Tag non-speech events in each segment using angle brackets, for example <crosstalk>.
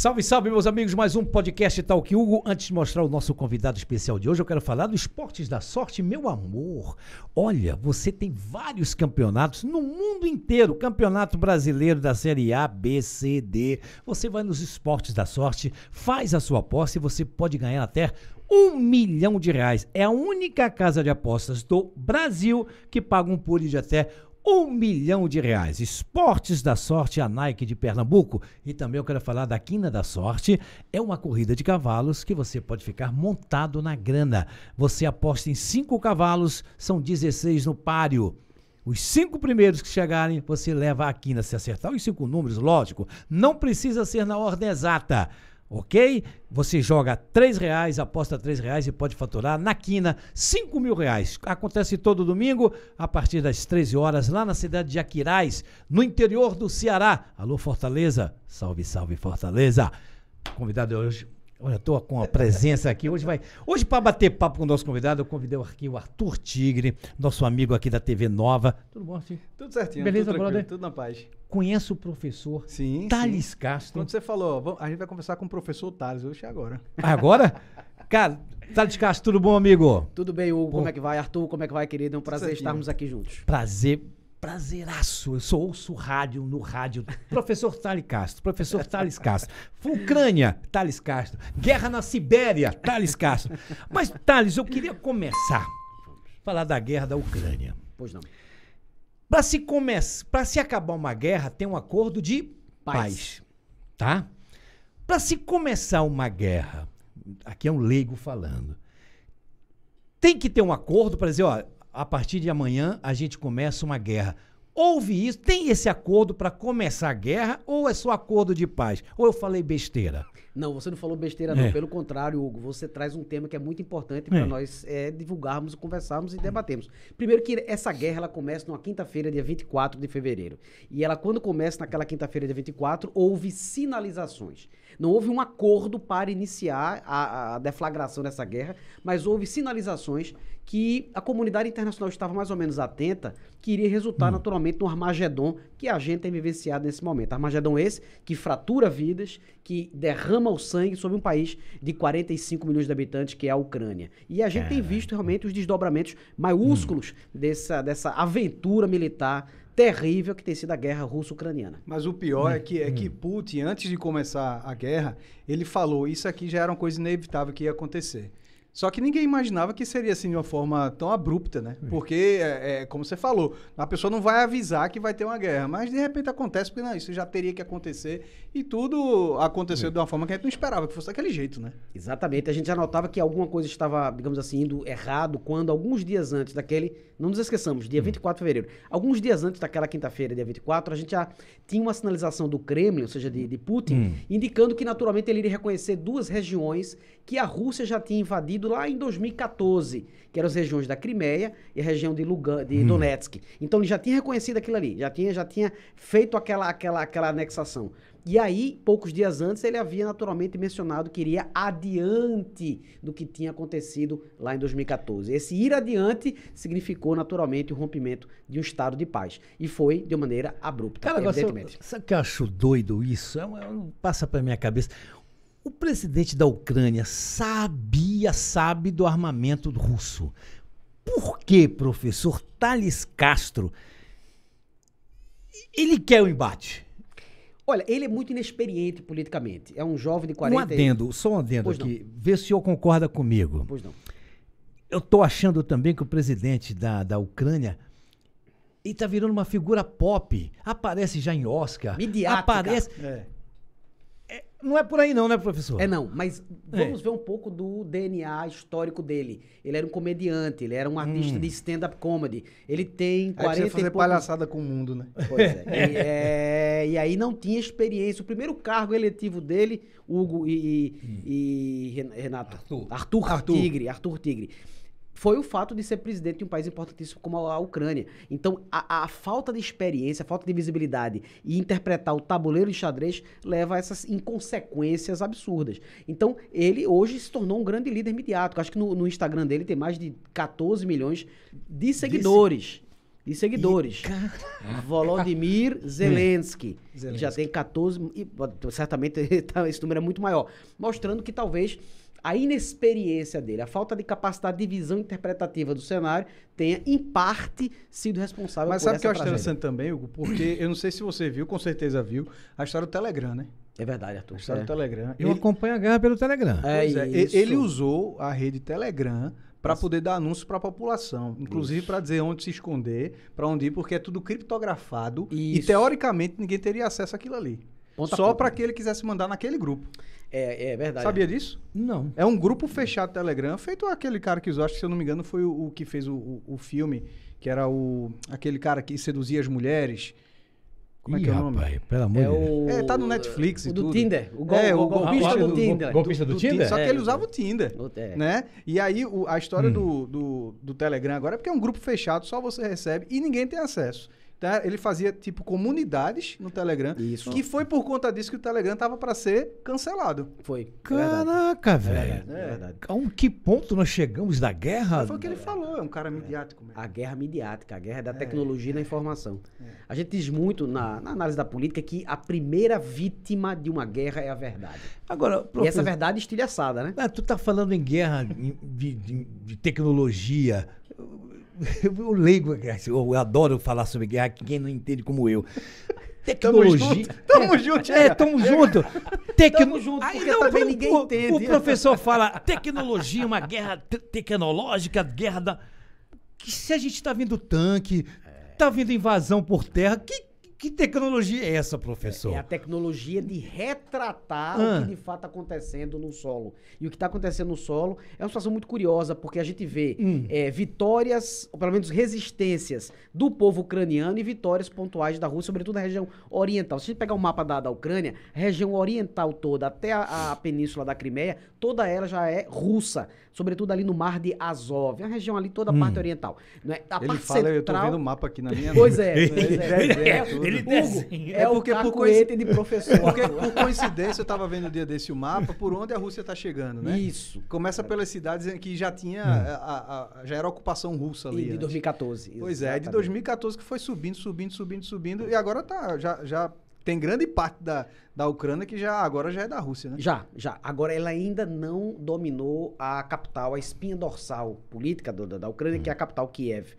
Salve, salve, meus amigos. Mais um podcast Tal que Hugo. Antes de mostrar o nosso convidado especial de hoje, eu quero falar do Esportes da Sorte, meu amor. Olha, você tem vários campeonatos no mundo inteiro. Campeonato Brasileiro da Série A, B, C, D. Você vai nos Esportes da Sorte, faz a sua aposta e você pode ganhar até um milhão de reais. É a única casa de apostas do Brasil que paga um pule de até um milhão de reais. Esportes da Sorte, a Nike de Pernambuco. E também eu quero falar da Quina da Sorte. É uma corrida de cavalos que você pode ficar montado na grana. Você aposta em cinco cavalos, são 16 no páreo. Os cinco primeiros que chegarem, você leva a quina. Se acertar os cinco números, lógico, não precisa ser na ordem exata ok? Você joga três reais, aposta três reais e pode faturar na quina cinco mil reais. Acontece todo domingo a partir das 13 horas lá na cidade de Aquirais, no interior do Ceará. Alô Fortaleza, salve salve Fortaleza. Convidado hoje Olha, estou com a presença aqui. Hoje vai. Hoje, para bater papo com o nosso convidado, eu convidei aqui o Arthur Tigre, nosso amigo aqui da TV Nova. Tudo bom, Arthur? Tudo certinho. Beleza, tudo brother? Tudo na paz. Conheço o professor sim, Thales sim. Castro. Quando você falou, a gente vai conversar com o professor Thales hoje e é agora. Ah, agora? Cara, Thales Castro, tudo bom, amigo? Tudo bem, Hugo. Bom. Como é que vai, Arthur? Como é que vai, querido? É um prazer estarmos aqui juntos. Prazer prazeraço. Eu sou ouço rádio no rádio. Professor Thales Castro, professor Thales Castro. Ucrânia, Thales Castro. Guerra na Sibéria, Thales Castro. Mas, Thales, eu queria começar a falar da guerra da Ucrânia. Pois não. Para se começar, para se acabar uma guerra, tem um acordo de paz, paz tá? Para se começar uma guerra, aqui é um leigo falando. Tem que ter um acordo para dizer, ó, a partir de amanhã a gente começa uma guerra. Houve isso? Tem esse acordo para começar a guerra ou é só acordo de paz? Ou eu falei besteira? Não, você não falou besteira, não. É. Pelo contrário, Hugo, você traz um tema que é muito importante para é. nós é, divulgarmos, conversarmos e debatermos. Primeiro que essa guerra ela começa numa quinta-feira, dia 24 de fevereiro. E ela, quando começa naquela quinta-feira, dia 24, houve sinalizações. Não houve um acordo para iniciar a, a deflagração dessa guerra, mas houve sinalizações que a comunidade internacional estava mais ou menos atenta, que iria resultar hum. naturalmente no Armagedon que a gente tem vivenciado nesse momento. Armagedon esse que fratura vidas, que derrama o sangue sobre um país de 45 milhões de habitantes, que é a Ucrânia. E a gente é. tem visto realmente os desdobramentos maiúsculos hum. dessa, dessa aventura militar terrível que tem sido a guerra russo-ucraniana. Mas o pior é hum, que, é que hum. Putin, antes de começar a guerra, ele falou: isso aqui já era uma coisa inevitável que ia acontecer. Só que ninguém imaginava que seria assim de uma forma tão abrupta, né? Uhum. Porque, é, é, como você falou, a pessoa não vai avisar que vai ter uma guerra, mas de repente acontece, porque não, isso já teria que acontecer. E tudo aconteceu Sim. Uhum. de uma forma que a gente não esperava, que fosse daquele jeito, né? Exatamente. A gente já notava que alguma coisa estava, digamos assim, indo errado quando, alguns dias antes daquele. Não nos esqueçamos, dia 24 uhum. de fevereiro. Alguns dias antes daquela quinta-feira, dia 24, a gente já tinha uma sinalização do Kremlin, ou seja, de, de Putin, hum. indicando que naturalmente ele iria reconhecer duas regiões que a Rússia já tinha invadido lá em 2014, que eram as regiões da Crimeia e a região de, Lugan, de hum. Donetsk. Então ele já tinha reconhecido aquilo ali, já tinha, já tinha feito aquela, aquela, aquela anexação. E aí, poucos dias antes, ele havia naturalmente mencionado que iria adiante do que tinha acontecido lá em 2014. Esse ir adiante significou naturalmente o rompimento de um estado de paz. E foi de maneira abrupta, Cara, evidentemente. Você, sabe que eu acho doido isso? É uma, é passa para minha cabeça. O presidente da Ucrânia sabia, sabe do armamento russo. Por que, professor Thales Castro, ele quer o um embate? Olha, ele é muito inexperiente politicamente. É um jovem de 40 anos. Um adendo, só um adendo pois aqui. Não. Vê se o senhor concorda comigo. Pois não. Eu estou achando também que o presidente da, da Ucrânia está virando uma figura pop. Aparece já em Oscar. Midiática. Aparece. É. Não é por aí não, né, professor? É não, mas é. vamos é. ver um pouco do DNA histórico dele. Ele era um comediante, ele era um artista hum. de stand-up comedy. Ele tem 40 aí fazer poucos... palhaçada com o mundo, né? Pois é. <laughs> e, é, e, aí não tinha experiência. O primeiro cargo eletivo dele, Hugo e, e, hum. e Renato... Arthur. Arthur, Arthur. Tigre, Arthur Tigre foi o fato de ser presidente de um país importantíssimo como a Ucrânia. Então, a, a, falta de experiência, a falta de visibilidade e interpretar o tabuleiro de xadrez leva a essas inconsequências absurdas. Então, ele hoje se tornou um grande líder midiático. Acho que no, no Instagram dele tem mais de 14 milhões de seguidores. De seguidores. E... <laughs> Volodymyr Zelensky, hum. Zelensky. Já tem 14, e, certamente <laughs> tá, esse número é muito maior. Mostrando que talvez a inexperiência dele, a falta de capacidade de visão interpretativa do cenário tenha, em parte, sido responsável Mas por essa Mas sabe o que eu acho interessante também, Hugo? Porque eu não sei se você viu, com certeza viu, a história do Telegram, né? É verdade, Arthur. A história é. do Telegram. Eu ele... acompanho a guerra pelo Telegram. É, pois é. Isso. Ele usou a rede Telegram para poder dar anúncio para a população, inclusive para dizer onde se esconder, para onde ir, porque é tudo criptografado isso. e teoricamente ninguém teria acesso àquilo ali. Só para que ele quisesse mandar naquele grupo. É, é verdade. Sabia disso? Não. É um grupo fechado Telegram, feito aquele cara que usou, acho que se eu não me engano foi o, o que fez o, o, o, filme, que era o aquele cara que seduzia as mulheres. Como é Ih, que é o rapaz, nome? Rapaz, pelo amor é de Deus. É, tá no Netflix o e do tudo. Tinder. O, gol, é, o, golpista do, do, Tinder. golpista do, do, do Tinder? Só que ele é, usava o Tinder, né? E aí a história hum. do, do Telegram agora é porque é um grupo fechado, só você recebe e ninguém tem acesso. Tá? Ele fazia, tipo, comunidades no Telegram. Isso. Que foi por conta disso que o Telegram tava para ser cancelado. Foi. Caraca, é velho. É, verdade. A é um que ponto nós chegamos da guerra? Foi o que ele falou, é um cara midiático mesmo. A guerra midiática, a guerra é da tecnologia e da informação. A gente diz muito na, na, análise da política que a primeira vítima de uma guerra é a verdade. Agora, e essa verdade estilhaçada, né? Ah, tu tá falando em guerra de, de, de tecnologia eu leigo, eu adoro falar sobre guerra, quem não entende como eu. Tecnologia. <laughs> Tamo é, junto. É, tamo junto. Tecno... Tamo junto, porque não, também ninguém o, entende. O professor fala tecnologia, uma guerra tecnológica, guerra da... Que se a gente tá vindo tanque, tá vindo invasão por terra, que que tecnologia é essa, professor? É, é a tecnologia de retratar ah. o que de fato está acontecendo no solo. E o que está acontecendo no solo é uma situação muito curiosa, porque a gente vê hum. é, vitórias, ou pelo menos resistências, do povo ucraniano e vitórias pontuais da Rússia, sobretudo na região oriental. Se a gente pegar o um mapa da, da Ucrânia, a região oriental toda, até a, a península da Crimeia, toda ela já é russa, sobretudo ali no Mar de Azov, é a região ali toda a hum. parte oriental. É? A Ele parte fala, central... eu estou vendo o mapa aqui na minha Pois é, pois é. <laughs> é, é, é ele desenha. É, é porque por coincidência de professor. Porque por coincidência eu estava vendo o dia desse o mapa por onde a Rússia está chegando, né? Isso. Começa pelas cidades que já tinha hum. a, a, já era ocupação russa ali. É, e de antes. 2014. Pois exatamente. é, de 2014 que foi subindo, subindo, subindo, subindo e agora tá já, já tem grande parte da, da Ucrânia que já agora já é da Rússia, né? Já, já. Agora ela ainda não dominou a capital, a espinha dorsal política da, da Ucrânia, hum. que é a capital Kiev.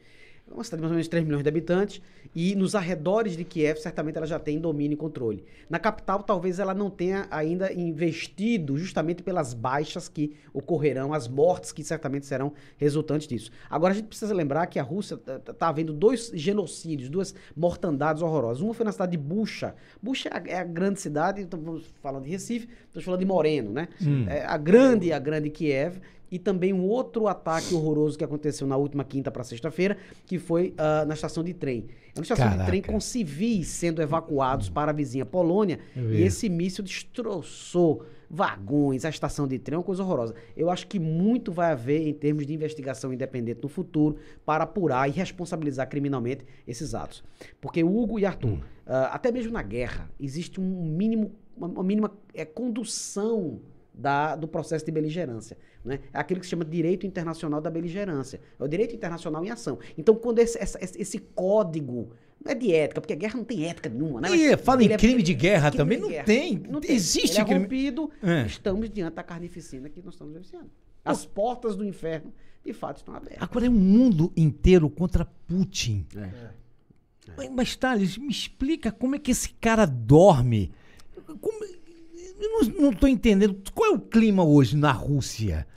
É uma cidade de mais ou menos 3 milhões de habitantes, e nos arredores de Kiev, certamente ela já tem domínio e controle. Na capital, talvez ela não tenha ainda investido, justamente pelas baixas que ocorrerão, as mortes que certamente serão resultantes disso. Agora, a gente precisa lembrar que a Rússia está tá, tá havendo dois genocídios, duas mortandades horrorosas. Uma foi na cidade de Bucha. Bucha é, é a, grande cidade, estamos falando de Recife, estamos falando de Moreno, né? Hum. É a grande, a grande Kiev e também um outro ataque horroroso que aconteceu na última quinta para sexta-feira, que foi uh, na estação de trem. É uma estação Caraca. de trem com civis sendo evacuados para a vizinha Polônia e esse míssil destroçou vagões, a estação de trem, é uma coisa horrorosa. Eu acho que muito vai haver em termos de investigação independente no futuro para apurar e responsabilizar criminalmente esses atos. Porque Hugo e Arthur, hum. uh, até mesmo na guerra, existe um mínimo, uma, uma mínima é, condução da, do processo de beligerância. Né? É aquilo que se chama direito internacional da beligerância. É o direito internacional em ação. Então, quando esse, esse código não é de ética, porque a guerra não tem ética nenhuma, né? E, fala em é crime de guerra crime também, de não, Tem, não tem. Existe ele é crime. Rompido, é. Estamos diante da carnificina que nós estamos vivenciando. As portas do inferno, de fato, estão abertas. Agora é um mundo inteiro contra Putin. É. Mas, Thales, me explica como é que esse cara dorme. Como, não estou entendendo. Qual é o clima hoje na Rússia?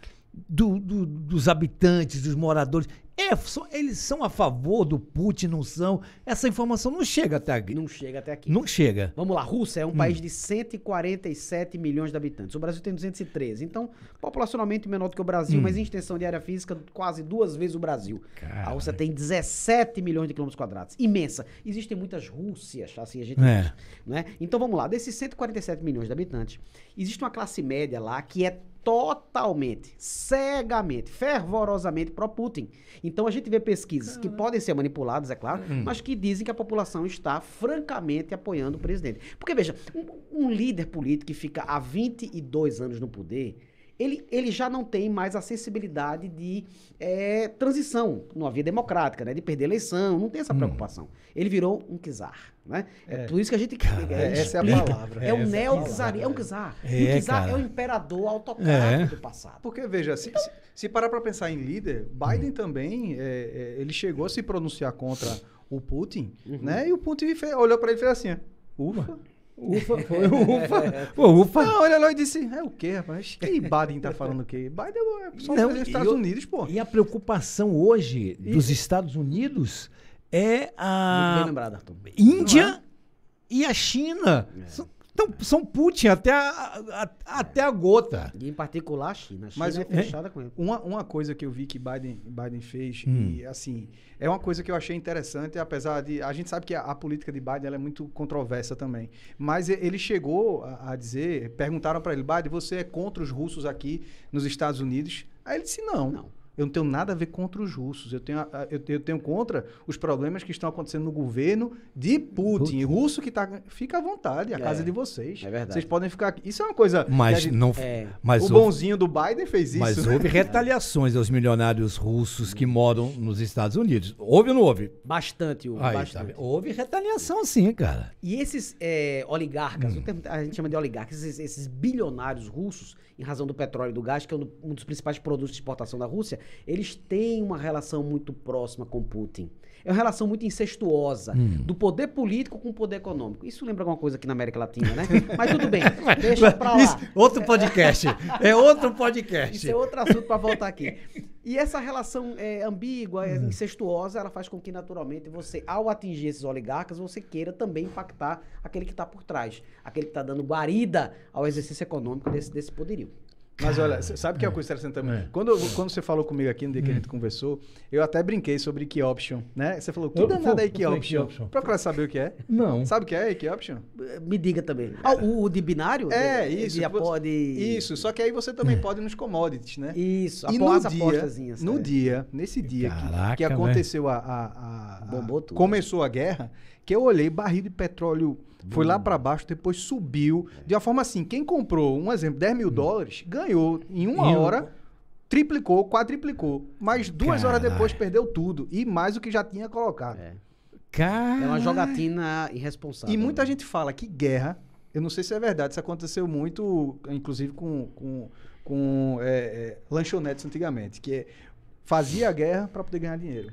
Do, do, dos habitantes, dos moradores? É, são, eles são a favor do Putin, não são? Essa informação não chega até aqui. Não chega até aqui. Não chega. Vamos lá, Rússia é um hum. país de 147 milhões de habitantes. O Brasil tem 213. Então, populacionalmente menor do que o Brasil, hum. mas em extensão de área física, quase duas vezes o Brasil. Cara. A Rússia tem 17 milhões de quilômetros quadrados. Imensa. Existem muitas Rússias, assim a gente é. diz. Né? Então, vamos lá. Desses 147 milhões de habitantes, existe uma classe média lá que é totalmente, cegamente, fervorosamente pró-Putin. Então a gente vê pesquisas que podem ser manipuladas, é claro, hum. mas que dizem que a população está francamente apoiando o presidente. Porque, veja, um, um líder político que fica há 22 anos no poder ele, ele já não tem mais a sensibilidade de é, transição numa via democrática, né? De perder eleição, não tem essa hum. preocupação. Hum. Ele virou um czar, né? É. é. por isso que a gente... Cara, é essa é a palavra. É um é é neo-czar, é um czar. É, o czar é o imperador autocrático do passado. Porque, veja, se, então, se, se parar para pensar em líder, Biden hum. também, eh, eh, ele chegou a se pronunciar contra o Putin, uhum. né? E o Putin fez, olhou para ele e fez assim, ufa... Ufa, <laughs> foi ufa. Pô, ufa. Não, olha lá e disse, é o quê, rapaz? Que Biden tá falando o quê? Biden é só Não, Estados eu, Unidos, pô. E a preocupação hoje e... dos Estados Unidos é a... Muito bem lembrado, Arthur. Índia é? e a China. É. Então, são Putin até a, a, até a gota. E em particular a China. A China Mas, é, é fechada é, com ele. Uma, uma coisa que eu vi que Biden, Biden fez, hum. e assim, é uma coisa que eu achei interessante, apesar de. A gente sabe que a, a política de Biden é muito controversa também. Mas ele chegou a, a dizer, perguntaram para ele, Biden, você é contra os russos aqui nos Estados Unidos? Aí ele disse, não. Não. Eu não tenho nada a ver contra os russos. Eu tenho, eu, tenho contra os problemas que estão acontecendo no governo de Putin. Putin. Russo que está Fica à vontade, a é, casa é de vocês. É verdade. Vocês podem ficar. Isso é uma coisa. Mas gente, não. É, mas o houve, bonzinho do Biden fez isso. Mas houve <laughs> retaliações aos milionários russos que moram nos Estados Unidos. Houve ou não houve? Bastante, houve. Aí, tá bastante. Tá, houve retaliação, sim, cara. E esses é, oligarcas, hum. a gente chama de oligarcas, esses, esses bilionários russos, em razão do petróleo e do gás, que é um dos principais produtos de exportação da Rússia, eles têm uma relação muito próxima com Putin. É uma relação muito incestuosa hum. do poder político com o poder econômico. Isso lembra alguma coisa aqui na América Latina, né? <laughs> Mas tudo bem, deixa pra lá. Isso, outro podcast. é outro podcast. Isso é outro assunto para voltar aqui. E essa relação é, ambígua, é, hum. incestuosa, ela faz com que naturalmente você, ao atingir esses oligarcas, você queira também impactar aquele que está por trás, aquele que está dando guarida ao exercício econômico desse, desse poderio. Mas olha, sabe o que é uma coisa interessante também? É. Quando, quando você falou comigo aqui no dia que a gente hum. conversou, eu até brinquei sobre que option, né? Você falou, que danada é que option. Procura saber o que é. Não. Sabe o que é que option? Me diga também. Ah, ah, o, o, de binário? É, de, isso. De pode... Isso, só que aí você também é. pode nos commodities, né? Isso, e no dia, No é. dia, nesse dia Caraca, que, que aconteceu a, a, a, a Começou a guerra, que eu olhei barril de petróleo foi lá hum. para baixo, depois subiu. De uma forma assim, quem comprou, um exemplo, 10 mil hum. dólares, ganhou em uma hora, triplicou, quadriplicou. Mas duas Caralho. horas depois perdeu tudo. E mais o que já tinha colocado. É. Caralho. É uma jogatina irresponsável. E muita né? gente fala que guerra, eu não sei se é verdade, isso aconteceu muito, inclusive com, com, com é, é, lanchonetes antigamente, que é, fazia a guerra para poder ganhar dinheiro.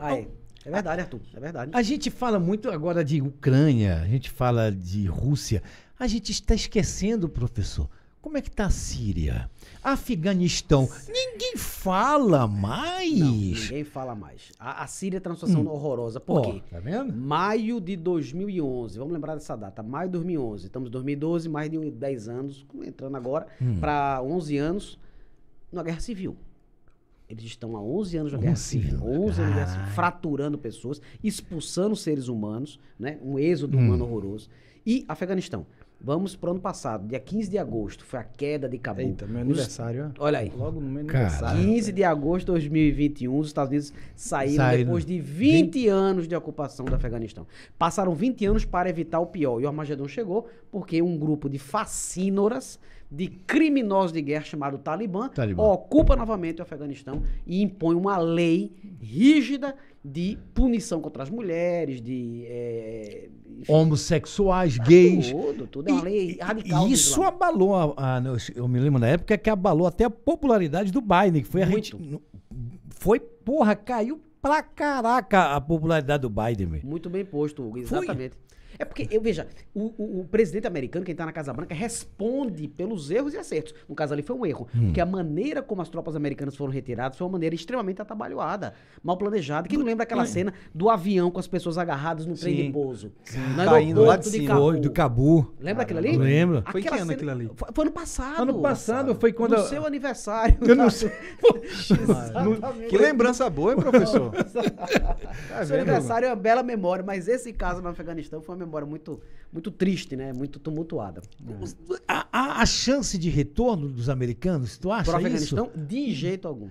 Aí. É verdade, Arthur. É verdade. A gente fala muito agora de Ucrânia, a gente fala de Rússia. A gente está esquecendo, professor. Como é que está a Síria? Afeganistão. Ninguém fala mais. Não, ninguém fala mais. A, a Síria está numa situação hum. horrorosa. Por oh, quê? Tá vendo? Maio de 2011. Vamos lembrar dessa data. Maio de 2011. Estamos em 2012, mais de 10 anos, entrando agora hum. para 11 anos, na guerra civil. Eles estão há 11 anos na guerra civil, 11 anos na guerra fraturando pessoas, expulsando seres humanos, né? um êxodo hum. humano horroroso. E Afeganistão. Vamos para o ano passado, dia 15 de agosto, foi a queda de Cabo. Eita, meu aniversário, os... Olha aí. Logo no meu aniversário. Cara. 15 de agosto de 2021, os Estados Unidos saíram, saíram. depois de 20, anos de ocupação do Afeganistão. Passaram 20 anos para evitar o pior. E o Armagedon chegou porque um grupo de fascínoras de criminosos de guerra chamado Talibã, Talibã, ocupa novamente o Afeganistão e impõe uma lei rígida de punição contra as mulheres, de é, enfim, homossexuais, gays. Tudo, tudo é uma e, lei radical. E isso abalou, a, a, eu me lembro na época que abalou até a popularidade do Biden, que foi Muito. foi porra caiu pra caraca a popularidade do Biden. Muito bem posto, Hugo, exatamente. Foi. É porque, eu veja, o, o, o presidente americano, quem está na Casa Branca, responde pelos erros e acertos. No caso ali foi um erro. Hum. Porque a maneira como as tropas americanas foram retiradas foi uma maneira extremamente atabalhoada, mal planejada. Quem não lembra aquela hum. cena do avião com as pessoas agarradas no trem de pouso? No é Caindo lá é de cima. Do Cabu. Lembra aquilo ali? Lembro. Aquela foi que ano aquilo ali? Foi, foi ano passado. Ano passado foi quando... No seu aniversário. Eu não sei. <laughs> que lembrança boa, hein, professor? <laughs> Tá seu aniversário é uma bela memória, mas esse caso no Afeganistão foi uma memória muito, muito triste, né? Muito tumultuada. Há a, chance de retorno dos americanos, tu acha Pro Afeganistão, isso? de jeito algum.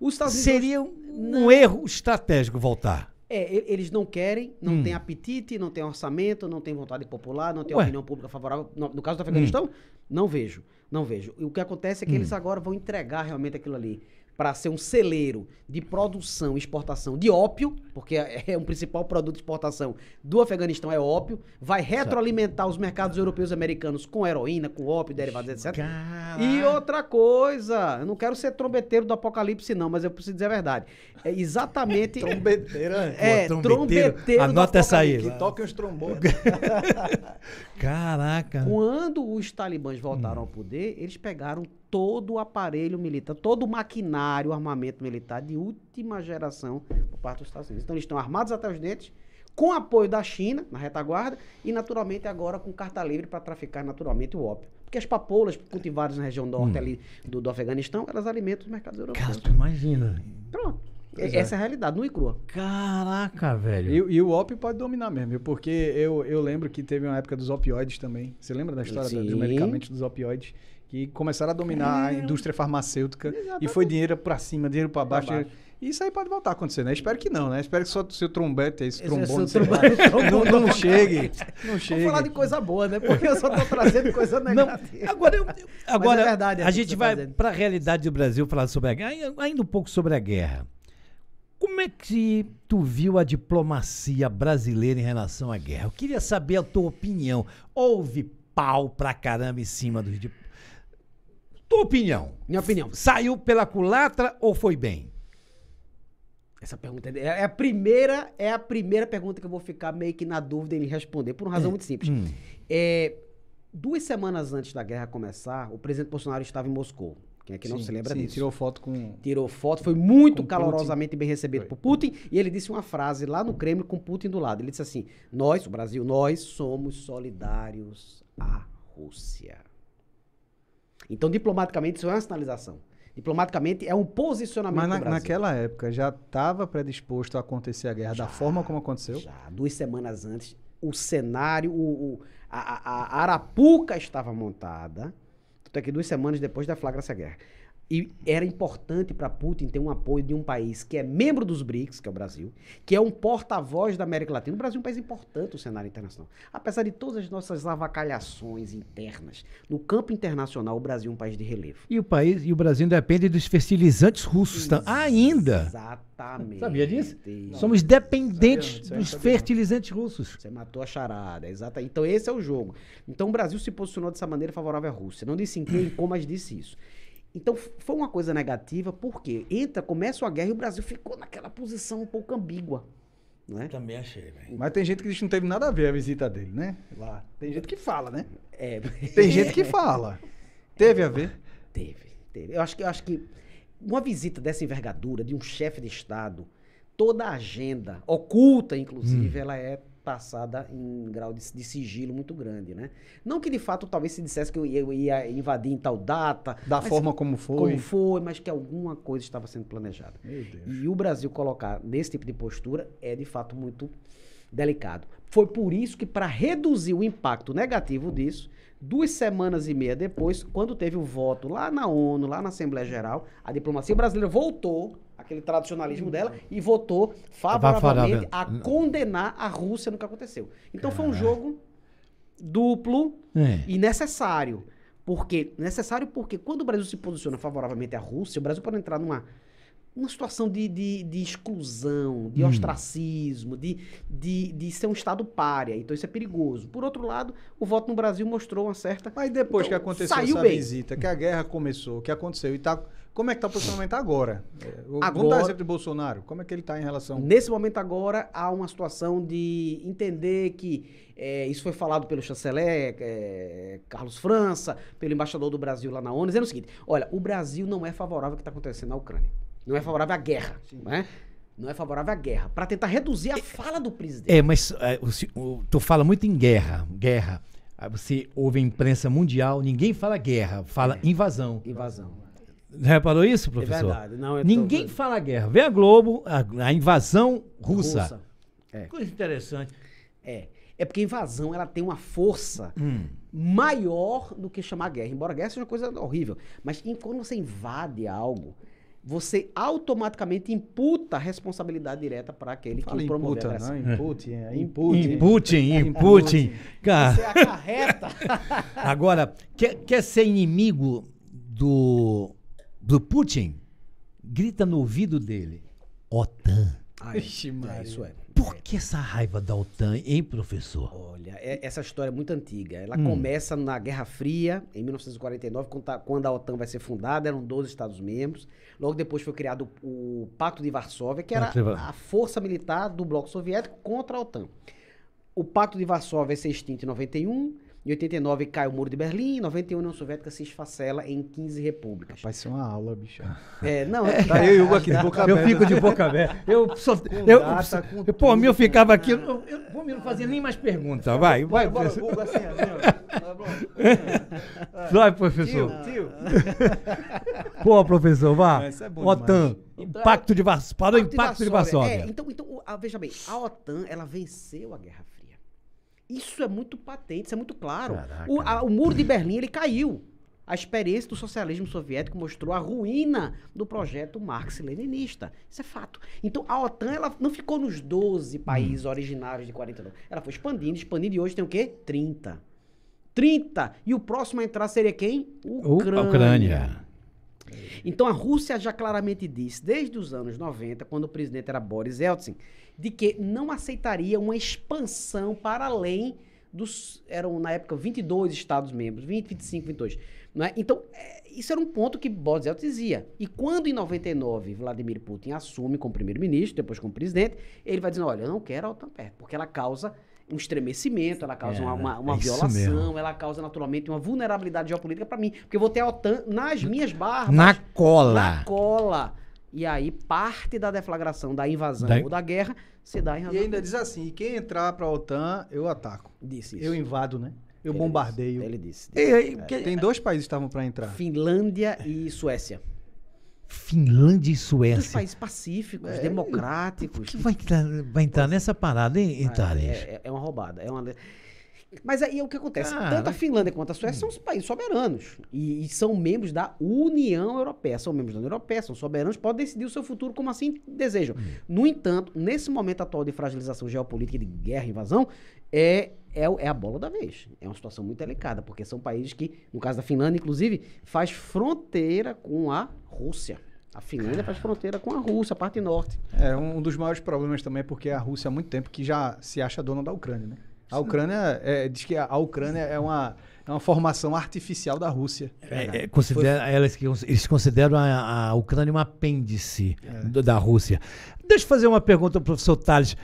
Os Estados Unidos Seria um não... erro estratégico voltar. É, eles não querem, não hum. tem apetite, não tem orçamento, não tem vontade popular, não tem Ué. opinião pública favorável. No, no caso do Afeganistão, hum. não vejo, não vejo. E o que acontece é que hum. eles agora vão entregar realmente aquilo ali para ser um celeiro de produção e exportação de ópio, porque é, é um principal produto de exportação do Afeganistão é ópio, vai retroalimentar os mercados europeus e americanos com heroína, com ópio, derivados, etc. Caraca. E outra coisa, eu não quero ser trombeteiro do apocalipse não, mas eu preciso dizer a verdade. É exatamente <laughs> trombeteiro, né? é, Pô, trombeteiro. trombeteiro Anota essa aí. Que toca os trombones. <laughs> Caraca. Quando os talibãs voltaram hum. ao poder, eles pegaram todo o aparelho militar, todo o maquinário, armamento militar de última geração por parte dos Estados Unidos. Então eles estão armados até os dentes, com apoio da China, na retaguarda, e naturalmente agora com carta livre para traficar naturalmente o ópio. Porque as papoulas cultivadas na região norte hum. ali do, do Afeganistão, elas alimentam os mercados europeus. Cara, tu imagina. Pronto. Exato. É. Essa é a realidade, nua e crua. Caraca, velho. E, e o ópio pode dominar mesmo, porque eu, eu lembro que teve uma época dos opioides também. Você lembra da história dos medicamentos dos opioides? que começaram a dominar a é. indústria farmacêutica Exatamente. e foi dinheiro para cima, dinheiro para baixo. baixo. E isso aí pode voltar a acontecer, né? Espero que não, né? Espero que só o seu trombete, esse, esse trombone, não, não, não chegue. Não chegue. Vamos falar de coisa boa, né? Porque eu só estou trazendo coisa negativa. Não, agora, eu, é agora é verdade, a gente tá vai para a realidade do Brasil falar sobre a guerra, ainda um pouco sobre a guerra. Como é que tu viu a diplomacia brasileira em relação à guerra? Eu queria saber a tua opinião. Houve pau pra caramba em cima dos, tua opinião. Minha opinião. Saiu pela culatra ou foi bem? Essa pergunta é, é a primeira, é a primeira pergunta que eu vou ficar meio que na dúvida em responder, por uma razão é. muito simples. Hum. É, duas semanas antes da guerra começar, o presidente Bolsonaro estava em Moscou. Quem é que não se lembra sim, disso? Tirou foto com. Tirou foto, foi muito calorosamente Putin. bem recebido por Putin. E ele disse uma frase lá no Kremlin com Putin do lado. Ele disse assim: Nós, o Brasil, nós somos solidários à Rússia. Então, diplomaticamente, isso é uma sinalização. Diplomaticamente, é um posicionamento Mas na, do Brasil. naquela época, já estava predisposto a acontecer a guerra já, da forma como aconteceu? Já, duas semanas antes, o cenário, o, o a, a, a, Arapuca estava montada. Tanto é que duas semanas depois da flagra essa guerra. E era importante para Putin ter um apoio de um país que é membro dos BRICS, que é o Brasil, que é um porta-voz da América Latina. O Brasil é um país importante no cenário internacional. Apesar de todas as nossas avacalhações internas, no campo internacional, o Brasil é um país de relevo. E o país e o Brasil depende dos fertilizantes russos Ex ainda. Exatamente. Sabia disso? Não, Somos dependentes sabia, dos fertilizantes russos. Você matou a charada, exato. Então esse é o jogo. Então o Brasil se posicionou dessa maneira favorável à Rússia. Não disse em quem, como, mas disse isso. Então foi uma coisa negativa, porque entra, começa a guerra e o Brasil ficou naquela posição um pouco ambígua. Né? Também achei, velho. Mas tem gente que diz que não teve nada a ver a visita dele, né? Lá. Tem gente que fala, né? É. Tem gente que fala. Teve a ver? Teve, teve. Eu acho que, eu acho que uma visita dessa envergadura de um chefe de Estado, toda a agenda, oculta inclusive, hum. ela é passada em grau de, de, sigilo muito grande, né? Não que de fato talvez se dissesse que eu, eu ia invadir em tal data. Da forma como foi. Como foi, mas que alguma coisa estava sendo planejada. E o Brasil colocar nesse tipo de postura é de fato muito delicado. Foi por isso que, para reduzir o impacto negativo disso, duas semanas e meia depois, quando teve o voto lá na ONU, lá na Assembleia Geral, a diplomacia brasileira voltou aquele tradicionalismo dela e votou favoravelmente a condenar a Rússia no que aconteceu. Então Caraca. foi um jogo duplo é. e necessário. Porque, necessário porque quando o Brasil se posiciona favoravelmente à Rússia, o Brasil pode entrar numa, uma situação de, de, de exclusão, de hum. ostracismo, de, de, de ser um Estado párea. Então isso é perigoso. Por outro lado, o voto no Brasil mostrou uma certa... Mas depois então, que aconteceu essa bem. visita, que a guerra começou, que aconteceu e está como é que está o posicionamento agora? agora é, Vamos dar exemplo de Bolsonaro. Como é que ele está em relação... Nesse momento agora, há uma situação de entender que é, isso foi falado pelo chanceler é, Carlos França, pelo embaixador do Brasil lá na ONU, dizendo o seguinte, olha, o Brasil não é favorável ao que está acontecendo na Ucrânia. Não é favorável à guerra, Sim. né? não é favorável à guerra, para tentar reduzir a é, fala do presidente. É, mas é, o, o, tu fala muito em guerra, guerra. Você ouve a imprensa mundial, ninguém fala guerra, fala é. invasão. Invasão. É reparou isso, é professor? É verdade. Não, Ninguém tô... fala guerra. Vê a Globo, a, a invasão russa. russa. É. Coisa interessante. É. É porque a invasão ela tem uma força hum. maior do que chamar guerra. Embora guerra seja uma coisa horrível. Mas quando você invade algo, você automaticamente imputa a responsabilidade direta para aquele Fala que promoveu imputa, a agressão. Não, impute, é, impute. Impute, Cara. Você acarreta. <laughs> Agora, quer, quer ser inimigo do do Putin grita no ouvido dele: OTAN. Ai, Ixi, é, isso é. Por que essa raiva da OTAN, hein, professor? Olha, é, essa história é muito antiga. Ela hum. começa na Guerra Fria, em 1949, tá, quando a, OTAN vai ser fundada, eram 12 Estados-membros. Logo depois foi criado o, o Pacto de Varsóvia, que era a força militar do Bloco Soviético contra a OTAN. O Pacto de Varsóvia vai ser extinto em 91 em 89 cai o Muro de Berlim, em 91 a União Soviética se esfacela em 15 repúblicas. Vai ser é uma aula, bicho. É, não, <laughs> é, tá eu e Hugo aqui de boca aberta. Eu fico de boca aberta. Eu só eu, data, eu, por mim eu ficava aqui, eu, eu por mim não fazia nem mais perguntas. Vai, vai. Bora, professor. Hugo, assim, assim, tá <laughs> Vai, professor. Tio, tio. Pô, <laughs> professor, vá. isso é bom OTAN. Então, impacto de Varsóvia. Para o impacto de Varsóvia. É, então, então a, veja bem, a OTAN, ela venceu a Guerra isso é muito patente, isso é muito claro. O, a, o muro de Berlim ele caiu. A experiência do socialismo soviético mostrou a ruína do projeto marx-leninista. Isso é fato. Então, a OTAN ela não ficou nos 12 países hum. originários de 49. Ela foi expandindo, expandindo e hoje tem o quê? 30. 30. E o próximo a entrar seria quem? Ucrânia. Ucrânia. Então a Rússia já claramente disse, desde os anos 90, quando o presidente era Boris Yeltsin, de que não aceitaria uma expansão para além dos. Eram, na época, 22 Estados-membros, 20, 25, 22. Né? Então, é, isso era um ponto que Boris Yeltsin dizia. E quando, em 99, Vladimir Putin assume como primeiro-ministro, depois como presidente, ele vai dizendo: olha, eu não quero a OTAN perto, porque ela causa um estremecimento, ela causa é, uma, uma, né? uma é violação, mesmo. ela causa naturalmente uma vulnerabilidade geopolítica para mim, porque eu vou ter a OTAN nas minhas barbas. Na cola. Na cola. E aí parte da deflagração, da invasão da... ou da guerra se dá em razão. E ainda diz assim: quem entrar para a OTAN, eu ataco. Disse isso. Eu invado, né? Eu ele bombardeio. Disse, ele disse. disse. E, é. Tem dois países que estavam para entrar: Finlândia e Suécia. Finlândia e Suécia. Os países pacíficos, é, democráticos. que vai, vai entrar nessa parada, hein, Itares? É, é, é, uma roubada. É uma... Mas aí é o que acontece? Ah, tanto a Finlândia quanto a Suécia são os países soberanos. E, e, são membros da União Europeia. São membros da União Europeia, são soberanos, podem decidir o seu futuro como assim desejam. Hum. No entanto, nesse momento atual de fragilização geopolítica, de guerra, invasão, é, é, é, a bola da vez. É uma situação muito delicada, porque são países que, no caso da Finlândia, inclusive, faz fronteira com a Rússia. A Finlândia é. faz fronteira com a Rússia, a parte norte. É, um dos maiores problemas também é porque a Rússia há muito tempo que já se acha dona da Ucrânia, né? A Ucrânia é, diz que a Ucrânia é uma, é uma formação artificial da Rússia. É, é, considera, Foi... elas, eles consideram a, a Ucrânia um apêndice é. da Rússia. Deixa eu fazer uma pergunta ao professor Tales.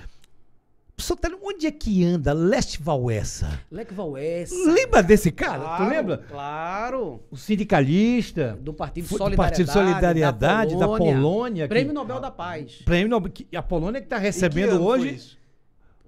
O professor Tales, Onde é que anda Leste Valessa? Leque Valessa. Lembra desse cara? Claro, tu lembra? Claro. O sindicalista. Do Partido Solidariedade. Do Partido Solidariedade da Polônia. Da Polônia Prêmio que, Nobel da Paz. Prêmio Nobel. a Polônia que está recebendo hoje.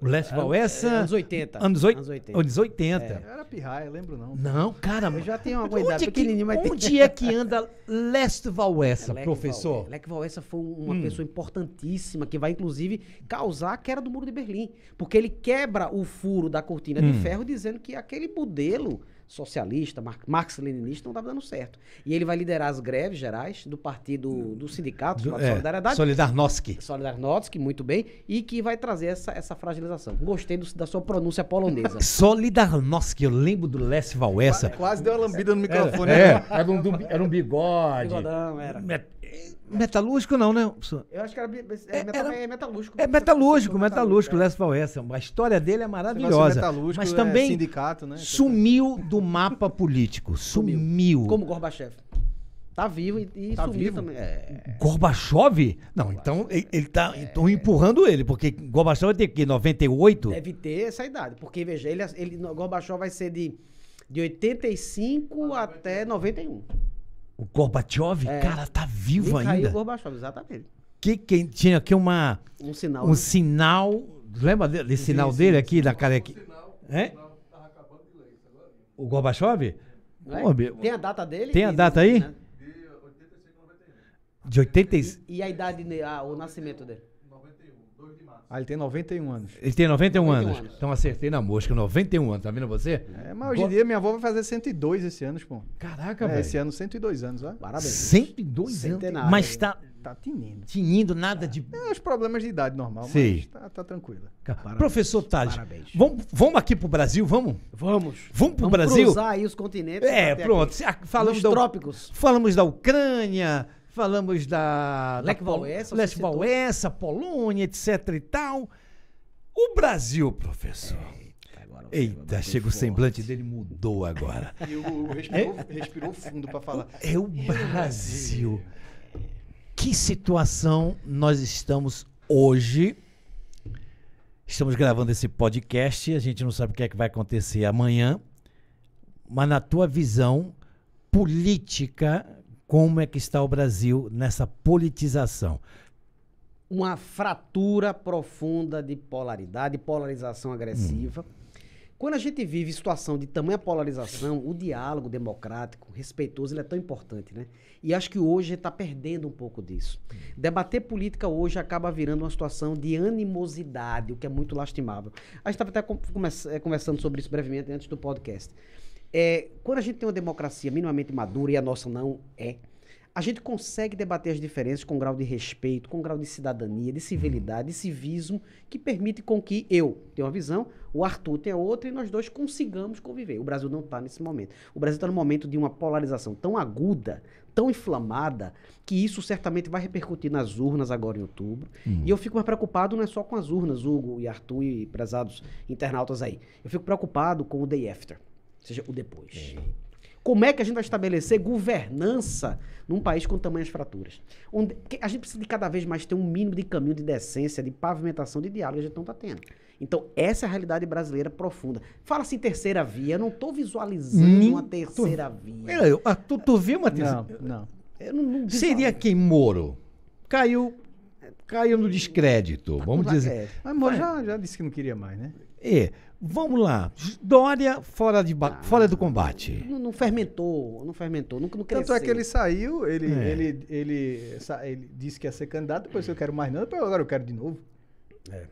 O Leste Valessa. É, anos 80. Anos, oit... anos 80. Anos 80. É. era pirraia, lembro não. Não, cara. Eu já tenho uma idade é pequenininha, mas... Onde é que anda Leste Valessa, é, professor? Val... É. Leste Valessa foi uma hum. pessoa importantíssima que vai, inclusive, causar a queda do Muro de Berlim. Porque ele quebra o furo da cortina hum. de ferro dizendo que aquele modelo socialista, marx-leninista, não estava dando certo. E ele vai liderar as greves gerais do partido, do sindicato, do, é, Solidariedade. Solidarnosc. Solidarnosc, muito bem, e que vai trazer essa, essa fragilização. Gostei do, da sua pronúncia polonesa. <laughs> Solidarnosc, eu lembro do Les Valessa. Quase, deu uma lambida no é, microfone. é, né? era, um, era um bigode. Bigodão, era. É, metalúrgico não, né? Eu acho que era, é, é, era, é metalúrgico. É metalúrgico, metalúrgico, é. Les Paul Essel. A história dele é maravilhosa. Mas é também é sindicato, né? sumiu do mapa político. Sumiu. Como Gorbachev. Tá vivo e, e tá sumiu também. É. Gorbachev? Não, então ele, ele tá é. então empurrando ele, porque Gorbachev vai ter que 98? Deve ter essa idade, porque veja, ele, ele Gorbachev vai ser de de 85 ah, até 91. O Gorbachev, É. cara, tá vivo Mikhail ainda. Gorbachev, exatamente. Que, que tinha aqui uma, Um sinal. um né? sinal. Lembra de- desse sinal sim, dele aqui, da careca? É? O Gorbachev? é? Pô, Tem a data dele? Tem a data aí? Né? De 86. E, e a idade, né? ah, o nascimento dele? Ah, ele tem 91 anos. Ele tem 91, 91 anos. anos. Então acertei na mosca, 91 anos, tá vendo você? É, mas hoje em Go... dia minha avó vai fazer 102 esse ano, pô. Caraca, é, velho. Esse ano 102 anos, ó. Parabéns. 102 Centenário. anos? Mas tá... Tá tinindo. Tinindo, nada tá. de... É, os problemas de idade normal, Sim. mas tá, tá tranquila. Parabéns. Professor Tades, vamos, vamos aqui pro Brasil, vamos? Vamos. Vamos pro vamos Brasil? Vamos cruzar aí os continentes. É, pronto. Ah, falamos Nos da, trópicos. Falamos da Ucrânia falamos da. Lech Walesa, Polônia, etc e tal. O Brasil, professor. Eita, chega o semblante dele, mudou agora. <laughs> E o, o respirou, é? respirou fundo para falar. É o é. Brasil. Que situação nós estamos hoje? Estamos gravando esse podcast, a gente não sabe o que é que vai acontecer amanhã, mas na tua visão política, como é que está o Brasil nessa politização. Uma fratura profunda de polaridade, polarização agressiva. Hum. Quando a gente vive situação de tamanha polarização, o diálogo democrático, respeitoso, ele é tão importante, né? E acho que hoje está perdendo um pouco disso. Hum. Debater política hoje acaba virando uma situação de animosidade, o que é muito lastimável. A gente estava até eh, conversando sobre isso brevemente antes do podcast. É, quando a gente tem uma democracia minimamente madura, e a nossa não é, a gente consegue debater as diferenças com um grau de respeito, com um grau de cidadania, de civilidade, de civismo, que permite com que eu tenha uma visão, o Arthur tenha outra e nós dois consigamos conviver. O Brasil não está nesse momento. O Brasil está no momento de uma polarização tão aguda, tão inflamada, que isso certamente vai repercutir nas urnas agora em outubro. Hum. E eu fico mais preocupado não é só com as urnas, Hugo e Arthur e prezados internautas aí. Eu fico preocupado com o day after seja, o depois. É. Como é que a gente vai estabelecer governança num país com tamanhas fraturas? Onde, a gente precisa de cada vez mais ter um mínimo de caminho de decência, de pavimentação, de diálogo, a gente não está tendo. Então, essa é a realidade brasileira profunda. Fala-se em assim, terceira via, eu não estou visualizando Nem uma terceira tu, via. Eu, ah, tu, tu viu uma terceira? Não, não. Eu não, não Seria quem Moro caiu, caiu no descrédito, tá vamos dizer. É, mas Moro já, já disse que não queria mais, né? É, Vamos lá. Dória fora, de ah. fora do combate. Não, não, fermentou, não fermentou, nunca não cresceu. Tanto é que ele saiu, ele, é. ele, ele, ele, ele, disse que ia ser candidato, depois eu quero mais não, depois agora eu quero de novo. É.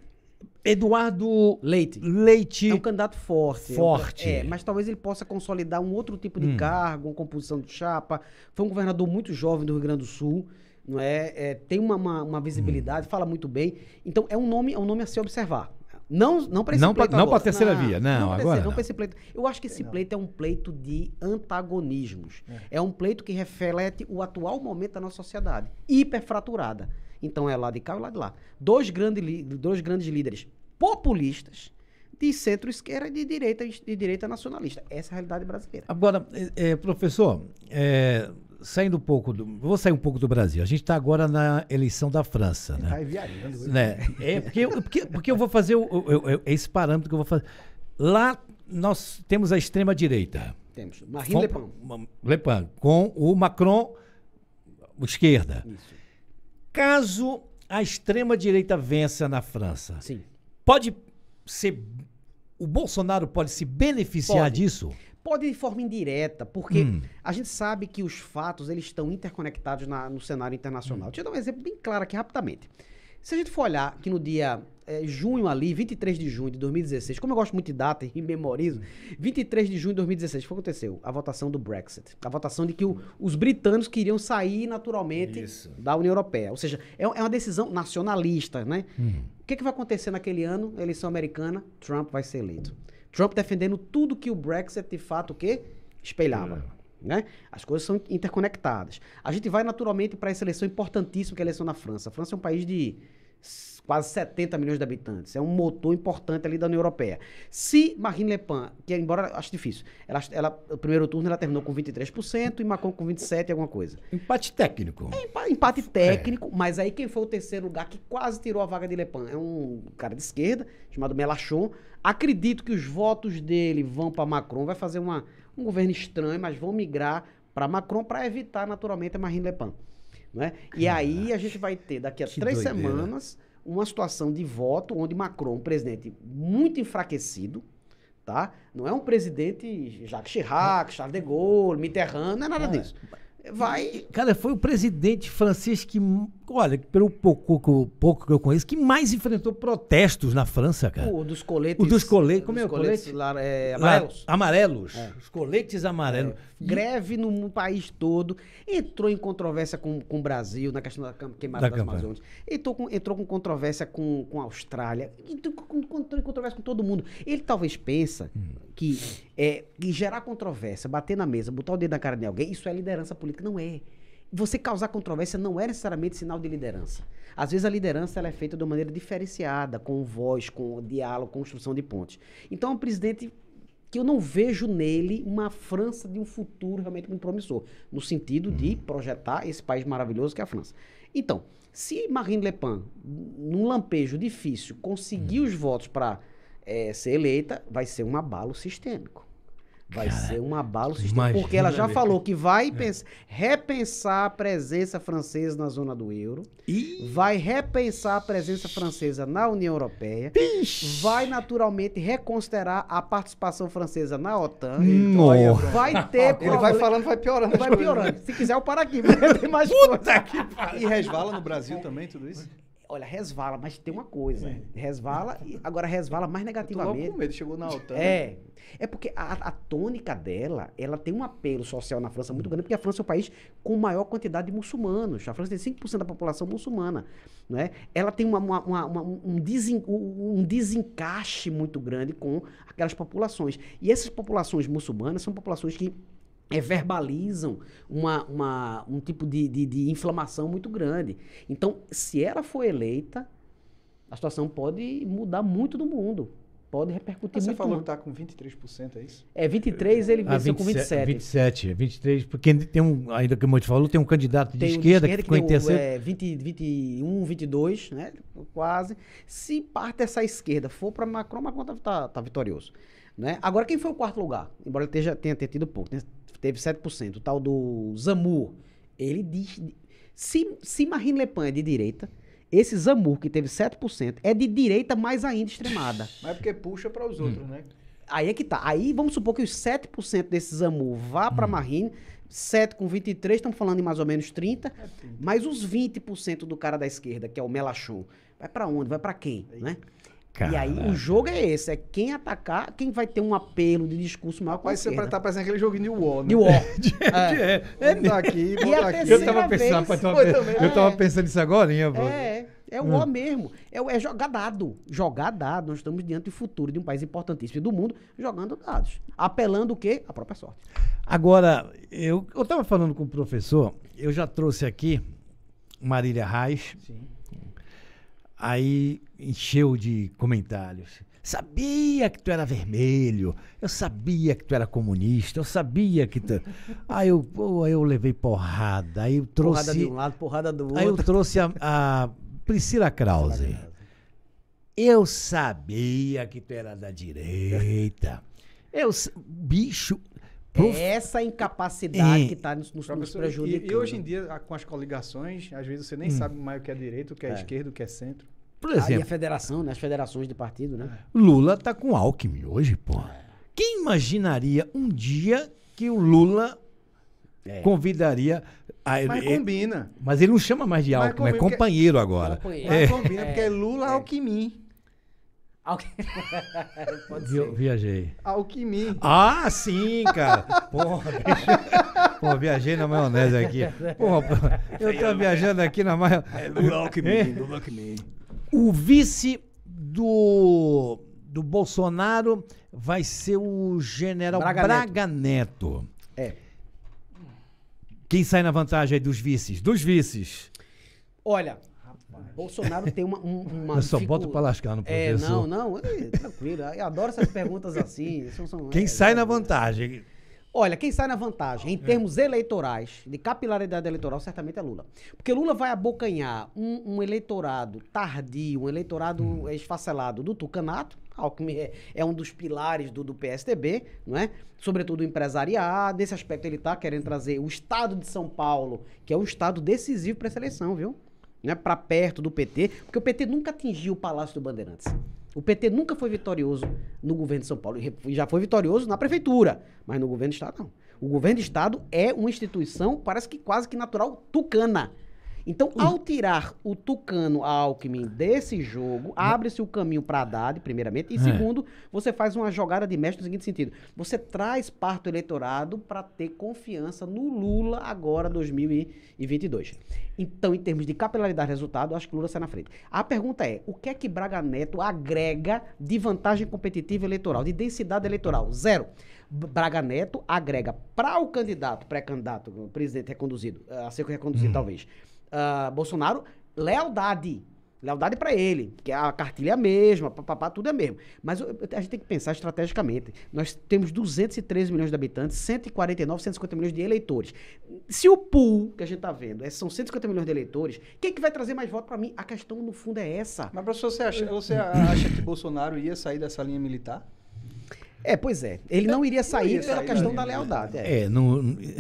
Eduardo Leite. Leite. É um candidato forte. É forte. É, mas talvez ele possa consolidar um outro tipo de hum. cargo, uma composição de chapa. Foi um governador muito jovem do Rio Grande do Sul. Não é, é tem uma, uma, uma visibilidade, hum. fala muito bem. Então é um nome, é um nome a se observar. Não, não para esse não pleito. Pra, não para a terceira não, via, né? não, não agora. não para esse pleito. Eu acho que esse pleito é um pleito de antagonismos. É. é um pleito que reflete o atual momento da nossa sociedade hiperfraturada. Então é lá de cá e é lá de lá. Dois, grande, dois grandes líderes populistas de centro-esquerda e de direita, de direita nacionalista. Essa é a realidade brasileira. Agora, é, professor, é, saindo um pouco do, vou sair um pouco do Brasil. A gente está agora na eleição da França, né? Tá viajando, né? É porque, porque, porque eu vou fazer o, eu, eu, é esse parâmetro que eu vou fazer. Lá nós temos a extrema direita. Temos Marine Le Pen. Le Pen com o Macron esquerda. Isso. Caso a extrema direita vença na França, Sim. pode ser o Bolsonaro pode se beneficiar pode. disso? Pode de forma indireta, porque hum. a gente sabe que os fatos eles estão interconectados na, no cenário internacional. Hum. Deixa eu dar um exemplo bem claro aqui rapidamente. Se a gente for olhar que no dia é, junho ali, 23 de junho de 2016, como eu gosto muito de data e memorizo, 23 de junho de 2016, o que aconteceu? A votação do Brexit. A votação de que o, os britânicos queriam sair naturalmente Isso. da União Europeia. Ou seja, é, é uma decisão nacionalista, né? Hum. O que, é que vai acontecer naquele ano, eleição americana? Trump vai ser eleito. Trump defendendo tudo que o Brexit de fato o quê? espelhava. É. Né? As coisas são interconectadas. A gente vai naturalmente para essa eleição importantíssima que é a eleição na França. A França é um país de quase 70 milhões de habitantes. É um motor importante ali da União Europeia. Se Marine Le Pen, que é, embora acho difícil, ela, ela, o primeiro turno ela terminou com 23% e Macron com 27% alguma coisa. Empate técnico. É, empate, técnico, é. mas aí quem foi o terceiro lugar que quase tirou a vaga de Le Pen é um cara de esquerda, chamado Melachon. Acredito que os votos dele vão para Macron, vai fazer uma, um governo estranho, mas vão migrar para Macron para evitar naturalmente a Marine Le Pen. Né? E aí a gente vai ter daqui a três doideira. semanas uma situação de voto onde Macron, um presidente muito enfraquecido, tá? Não é um presidente Jacques Chirac, é. Charles de Gaulle, Mitterrand, não é nada é. disso. Vai. Cara, foi o presidente francês que olha, pelo pouco, pouco que eu conheço, que mais enfrentou protestos na França, cara. O dos coletes. O dos coletes, como dos é o colete? Lar, é, amarelos. Lá, amarelos. É. Os coletes amarelos. É. Greve no, país todo. Entrou em controvérsia com, com o Brasil, na questão da queimada da das Amazonas. Entrou com, entrou com controvérsia com, com a Austrália. Entrou, entrou em controvérsia com todo mundo. Ele talvez pensa hum. que, é, que gerar controvérsia, bater na mesa, botar o dedo na cara de alguém, isso é liderança política. Não é você causar controvérsia não é necessariamente sinal de liderança. Às vezes a liderança ela é feita de uma maneira diferenciada, com voz, com diálogo, construção de pontes. Então, é um presidente que eu não vejo nele uma França de um futuro realmente muito promissor, no sentido de uhum. projetar esse país maravilhoso que é a França. Então, se Marine Le Pen, num lampejo difícil, conseguir uhum. os votos para é, eh, ser eleita, vai ser um abalo sistêmico. Vai Cara, ser um abalo Porque ela já né? falou que vai é. repensar a presença francesa na zona do euro. Vai repensar a presença francesa na União Europeia. Ixi. Vai naturalmente reconsiderar a participação francesa na OTAN. Então, vai ter. Ele vai falando, vai piorando. Vai piorando. Se quiser, eu paro aqui. Tem mais Puta coisa. que pariu. E resvala no Brasil também, tudo isso? Olha, resvala, mas tem uma coisa. É. Resvala, e <laughs> agora resvala mais negativamente. Eu tô com medo, chegou na altura. Né? É. É porque a, a, tônica dela, ela tem um apelo social na França muito grande, porque a França é o país com maior quantidade de muçulmanos. A França tem 5% da população muçulmana. Né? Ela tem uma, uma, uma, um, desen, um desencaixe muito grande com aquelas populações. E essas populações muçulmanas são populações que é, verbalizam uma, uma, um tipo de, de, de inflamação muito grande. Então, se ela for eleita, a situação pode mudar muito do mundo pode repercutir ah, você muito. Você falou que está com 23%, é isso? É, 23 ele venceu ah, com 27. 27, 23, porque tem um, ainda que o Monte falou, tem um candidato de, esquerda, um de esquerda que ficou em terceiro. É, 20, 21, 22, né? Quase. Se parte dessa esquerda for para Macron, Macron está tá, tá, vitorioso. Né? Agora, quem foi o quarto lugar? Embora ele tenha, tenha tido pouco, teve 7%. O tal do Zamur, ele diz. Se, se Marine Le Pen é de direita, esse Zamur, que teve 7%, é de direita mais ainda extremada. <laughs> Mas é porque puxa para os outros, né? Aí é que tá. Aí vamos supor que os 7% desse Zamur vá para hum. Marine, 7 com 23, estamos falando em mais ou menos 30, é mas os 20% do cara da esquerda, que é o Melachon, vai para onde? Vai para quem, Aí. né? Caraca. E aí o jogo é esse, é quem atacar, quem vai ter um apelo de discurso maior com a esquerda. Mas você tá parecendo aquele joguinho de War, né? De War. <laughs> É. de, é. De, é. Aqui, e a aqui. Eu tava pensando, vez... tava, eu é. pensando agora, hein, avô? É, é o hum. War hum. mesmo. É, é jogar dado. Jogar dado. Nós estamos diante do futuro de um país importantíssimo do mundo, jogando dados. Apelando o quê? A própria sorte. Agora, eu, eu tava falando com o professor, eu já trouxe aqui Marília Reis. Sim Aí encheu de comentários. Sabia que tu era vermelho, eu sabia que tu era comunista, eu sabia que tu. <laughs> Aí eu, pô, eu levei porrada, aí eu trouxe. Porrada de um lado, porrada do outro. Aí eu trouxe a, a Priscila Krause. Eu sabia que tu era da direita. Eu, bicho, é essa incapacidade e, que está nos, nos, prejudicando. E, e, hoje em dia, com as coligações, às vezes você nem hum. sabe mais o que é direito, o que é, é. esquerdo, o que é centro. Por exemplo. Aí a é federação, né? As federações de partido, né? É. Lula tá com Alckmin hoje, pô. É. Quem imaginaria um dia que o Lula é. convidaria. A, mas ele, combina. Mas ele não chama mais de Alckmin, é companheiro agora. agora. Mas é. combina, porque é Lula é. Alckmin. Alqu... <laughs> Vi, viajei. Alquimim. Ah, sim, cara. Porra, bicho. Porra, viajei na maionese aqui. Porra, eu tô viajando aqui na maionese. É do Alckmin, do Alckmin. O vice do, do Bolsonaro vai ser o general Braga, Braga Neto. Neto. É. Quem sai na vantagem aí dos vices? Dos vices. Olha, Bolsonaro tem uma. uma eu só dificu... boto pra lascar no é, professor. É, não, não, é, tranquilo. Eu adoro essas perguntas assim. São, são, quem é, sai é, na é. vantagem? Olha, quem sai na vantagem em termos eleitorais, de capilaridade eleitoral, certamente é Lula. Porque Lula vai abocanhar um, um eleitorado tardio, um eleitorado hum. esfacelado do Tucanato, Alckmin é, é, um dos pilares do, do PSDB, não é? Sobretudo empresariado. Nesse aspecto, ele está querendo trazer o Estado de São Paulo, que é um Estado decisivo para essa eleição, viu? né, para perto do PT, porque o PT nunca atingiu o Palácio do Bandeirantes. O PT nunca foi vitorioso no governo de São Paulo. Já foi vitorioso na prefeitura, mas no governo do Estado não. O governo do Estado é uma instituição, parece que quase que natural, tucana. Então, hum. ao tirar o Tucano Alckmin desse jogo, hum. abre-se o caminho para Haddad, primeiramente, e é. segundo, você faz uma jogada de mestre no seguinte sentido: você traz parte do eleitorado para ter confiança no Lula agora 2022. Então, em termos de capilaridade de resultado, acho que Lula sai na frente. A pergunta é: o que é que Braga Neto agrega de vantagem competitiva eleitoral, de densidade eleitoral? Zero. Braga Neto agrega para o candidato, pré-candidato, presidente reconduzido, eh, a ser reconduzido hum. talvez uh, Bolsonaro lealdade. Lealdade para ele, que a cartilha é a mesma, papapá, tudo é mesmo. Mas a gente tem que pensar estrategicamente. Nós temos 213 milhões de habitantes, 149, 150 milhões de eleitores. Se o pool que a gente tá vendo é, são 150 milhões de eleitores, quem é que vai trazer mais voto para mim? A questão, no fundo, é essa. Mas, professor, você acha, você <laughs> acha que Bolsonaro ia sair dessa linha militar? É, pois é. Ele não iria sair, não sair pela questão da lealdade. É, é não.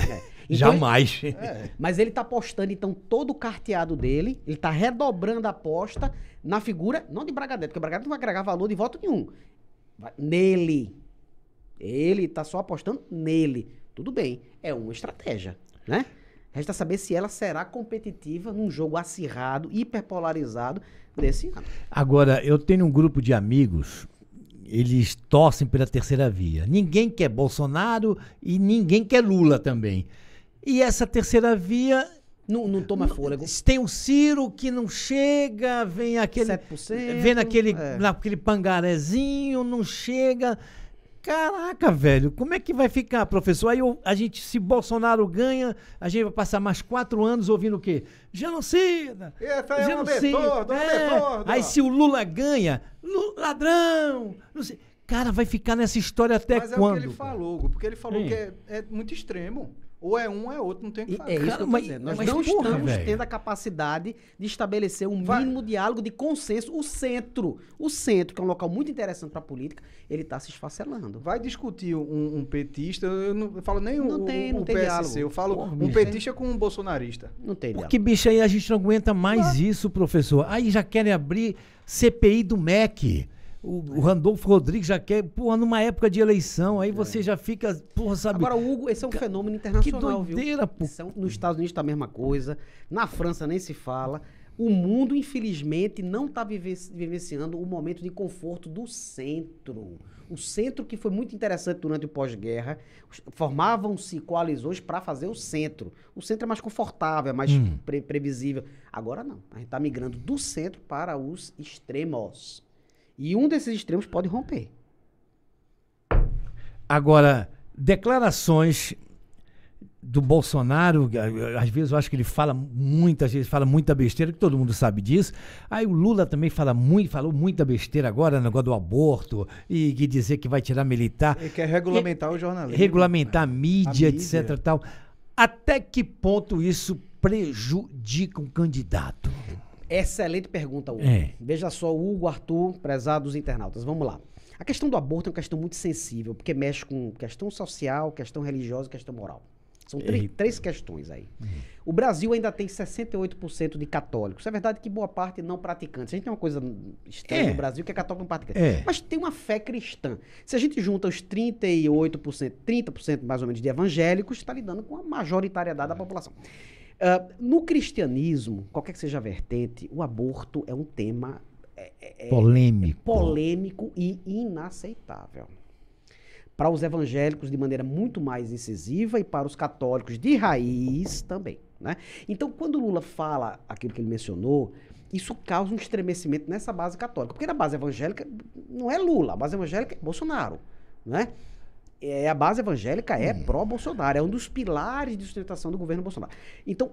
É. <laughs> Então, Jamais. Ele, é. Mas ele tá apostando, então, todo o carteado dele, ele tá redobrando a aposta na figura, não de Braga Neto, porque Braga Neto não vai agregar valor de voto nenhum. nele. Ele tá só apostando nele. Tudo bem, é uma estratégia, né? Resta saber se ela será competitiva num jogo acirrado, hiperpolarizado desse ano. Agora, eu tenho um grupo de amigos, eles torcem pela terceira via. Ninguém quer Bolsonaro e ninguém quer Lula também. E essa terceira via não, não, toma fôlego. Tem o Ciro que não chega, vem aquele. 7%, vem naquele, é. naquele pangarezinho, não chega. Caraca, velho, como é que vai ficar, professor? Aí eu, a gente, se Bolsonaro ganha, a gente vai passar mais quatro anos ouvindo o quê? Genocida! Essa é genocida. Um detordo, é. Um é é. Aí se o Lula ganha, Lula, ladrão! Não sei. Cara, vai ficar nessa história até Mas quando? Mas é o que ele falou, porque ele falou que é, é muito extremo. Ou é um, é outro, não tem o que fazer. É isso Cara, que eu tô dizendo. Nós não estamos tendo a capacidade de estabelecer um mínimo diálogo de consenso. O centro, o centro, que é um local muito interessante para a política, ele está se esfacelando. Vai discutir um, um petista, eu não eu falo nem não o, tem, não o tem PSC, diálogo. eu falo porra, um petista é. com um bolsonarista. Não tem Porque, diálogo. bicho, aí a gente não aguenta mais isso, professor. Aí já querem abrir CPI do MEC. O, o, Randolfo Rodrigues já quer, porra, numa época de eleição, aí é. você já fica, porra, sabe? Agora, Hugo, esse é um fenômeno internacional, que doideira, viu? Pô. nos Estados Unidos tá a mesma coisa, na França nem se fala. O mundo, infelizmente, não está vivenciando o momento de conforto do centro. O centro que foi muito interessante durante o pós-guerra, formavam-se coalizões para fazer o centro. O centro é mais confortável, é mais hum. pre previsível. Agora não. A gente está migrando do centro para os extremos. E um desses extremos pode romper. Agora, declarações do Bolsonaro, ah, às vezes eu acho que ele fala muitas vezes, fala muita besteira, que todo mundo sabe disso. Aí o Lula também fala muito, falou muita besteira agora, no negócio do aborto, e, e dizer que vai tirar militar. Ele quer regulamentar e, o jornalismo. Regulamentar né? a, mídia, a mídia, etc. Tal. Até que ponto isso prejudica um candidato? Excelente pergunta, Hugo. É. Veja só, Hugo, Arthur, prezados internautas. Vamos lá. A questão do aborto é uma questão muito sensível, porque mexe com questão social, questão religiosa e questão moral. São três, três questões aí. Uhum. O Brasil ainda tem 68% de católicos. É verdade que boa parte não praticantes. A gente tem uma coisa estranha é. no Brasil que é católico não praticante. É. Mas tem uma fé cristã. Se a gente junta os 38%, 30% mais ou menos de evangélicos, está lidando com a majoritariedade é. da população. Uh, no cristianismo, qualquer que seja a vertente, o aborto é um tema é, é, é, polêmico. É polêmico e inaceitável. Para os evangélicos, de maneira muito mais incisiva, e para os católicos de raiz também. Né? Então, quando Lula fala aquilo que ele mencionou, isso causa um estremecimento nessa base católica. Porque na base evangélica não é Lula, a base evangélica é Bolsonaro. Né? é a base evangélica é hum. pró-Bolsonaro, é um dos pilares de sustentação do governo Bolsonaro. Então,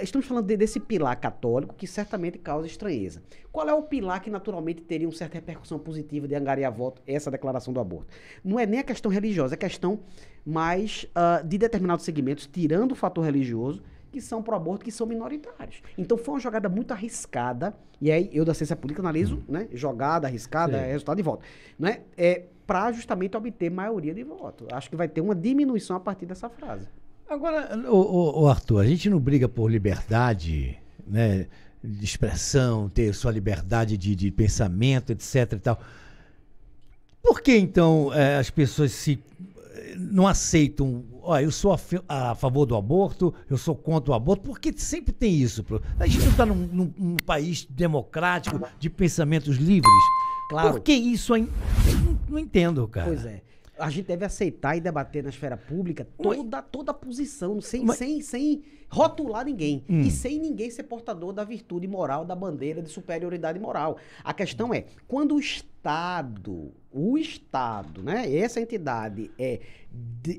estamos falando de, desse pilar católico que certamente causa estranheza. Qual é o pilar que naturalmente teria uma certa repercussão positiva de angariar voto, essa declaração do aborto? Não é nem a questão religiosa, é a questão mais uh, de determinados segmentos, tirando o fator religioso, que são pró-aborto, que são minoritários. Então foi uma jogada muito arriscada, e aí eu da ciência política analiso, hum. né, jogada, arriscada, Sim. resultado de volta. Né? É, para justamente obter maioria de voto. Acho que vai ter uma diminuição a partir dessa frase. Agora, o, o Arthur, a gente não briga por liberdade, né? De expressão, ter sua liberdade de, de pensamento, etc. e tal. Por que então é, as pessoas se não aceitam? Ó, eu sou a, a, favor do aborto, eu sou contra o aborto, porque sempre tem isso. A gente não está num, num, num país democrático de pensamentos livres. Claro. Por que isso é, não entendo, cara. Pois é. A gente deve aceitar e debater na esfera pública toda, toda a posição, sem, Mas... sem, sem rotular ninguém. Hum. E sem ninguém ser portador da virtude moral, da bandeira de superioridade moral. A questão é, quando o Estado, o Estado, né, essa entidade é,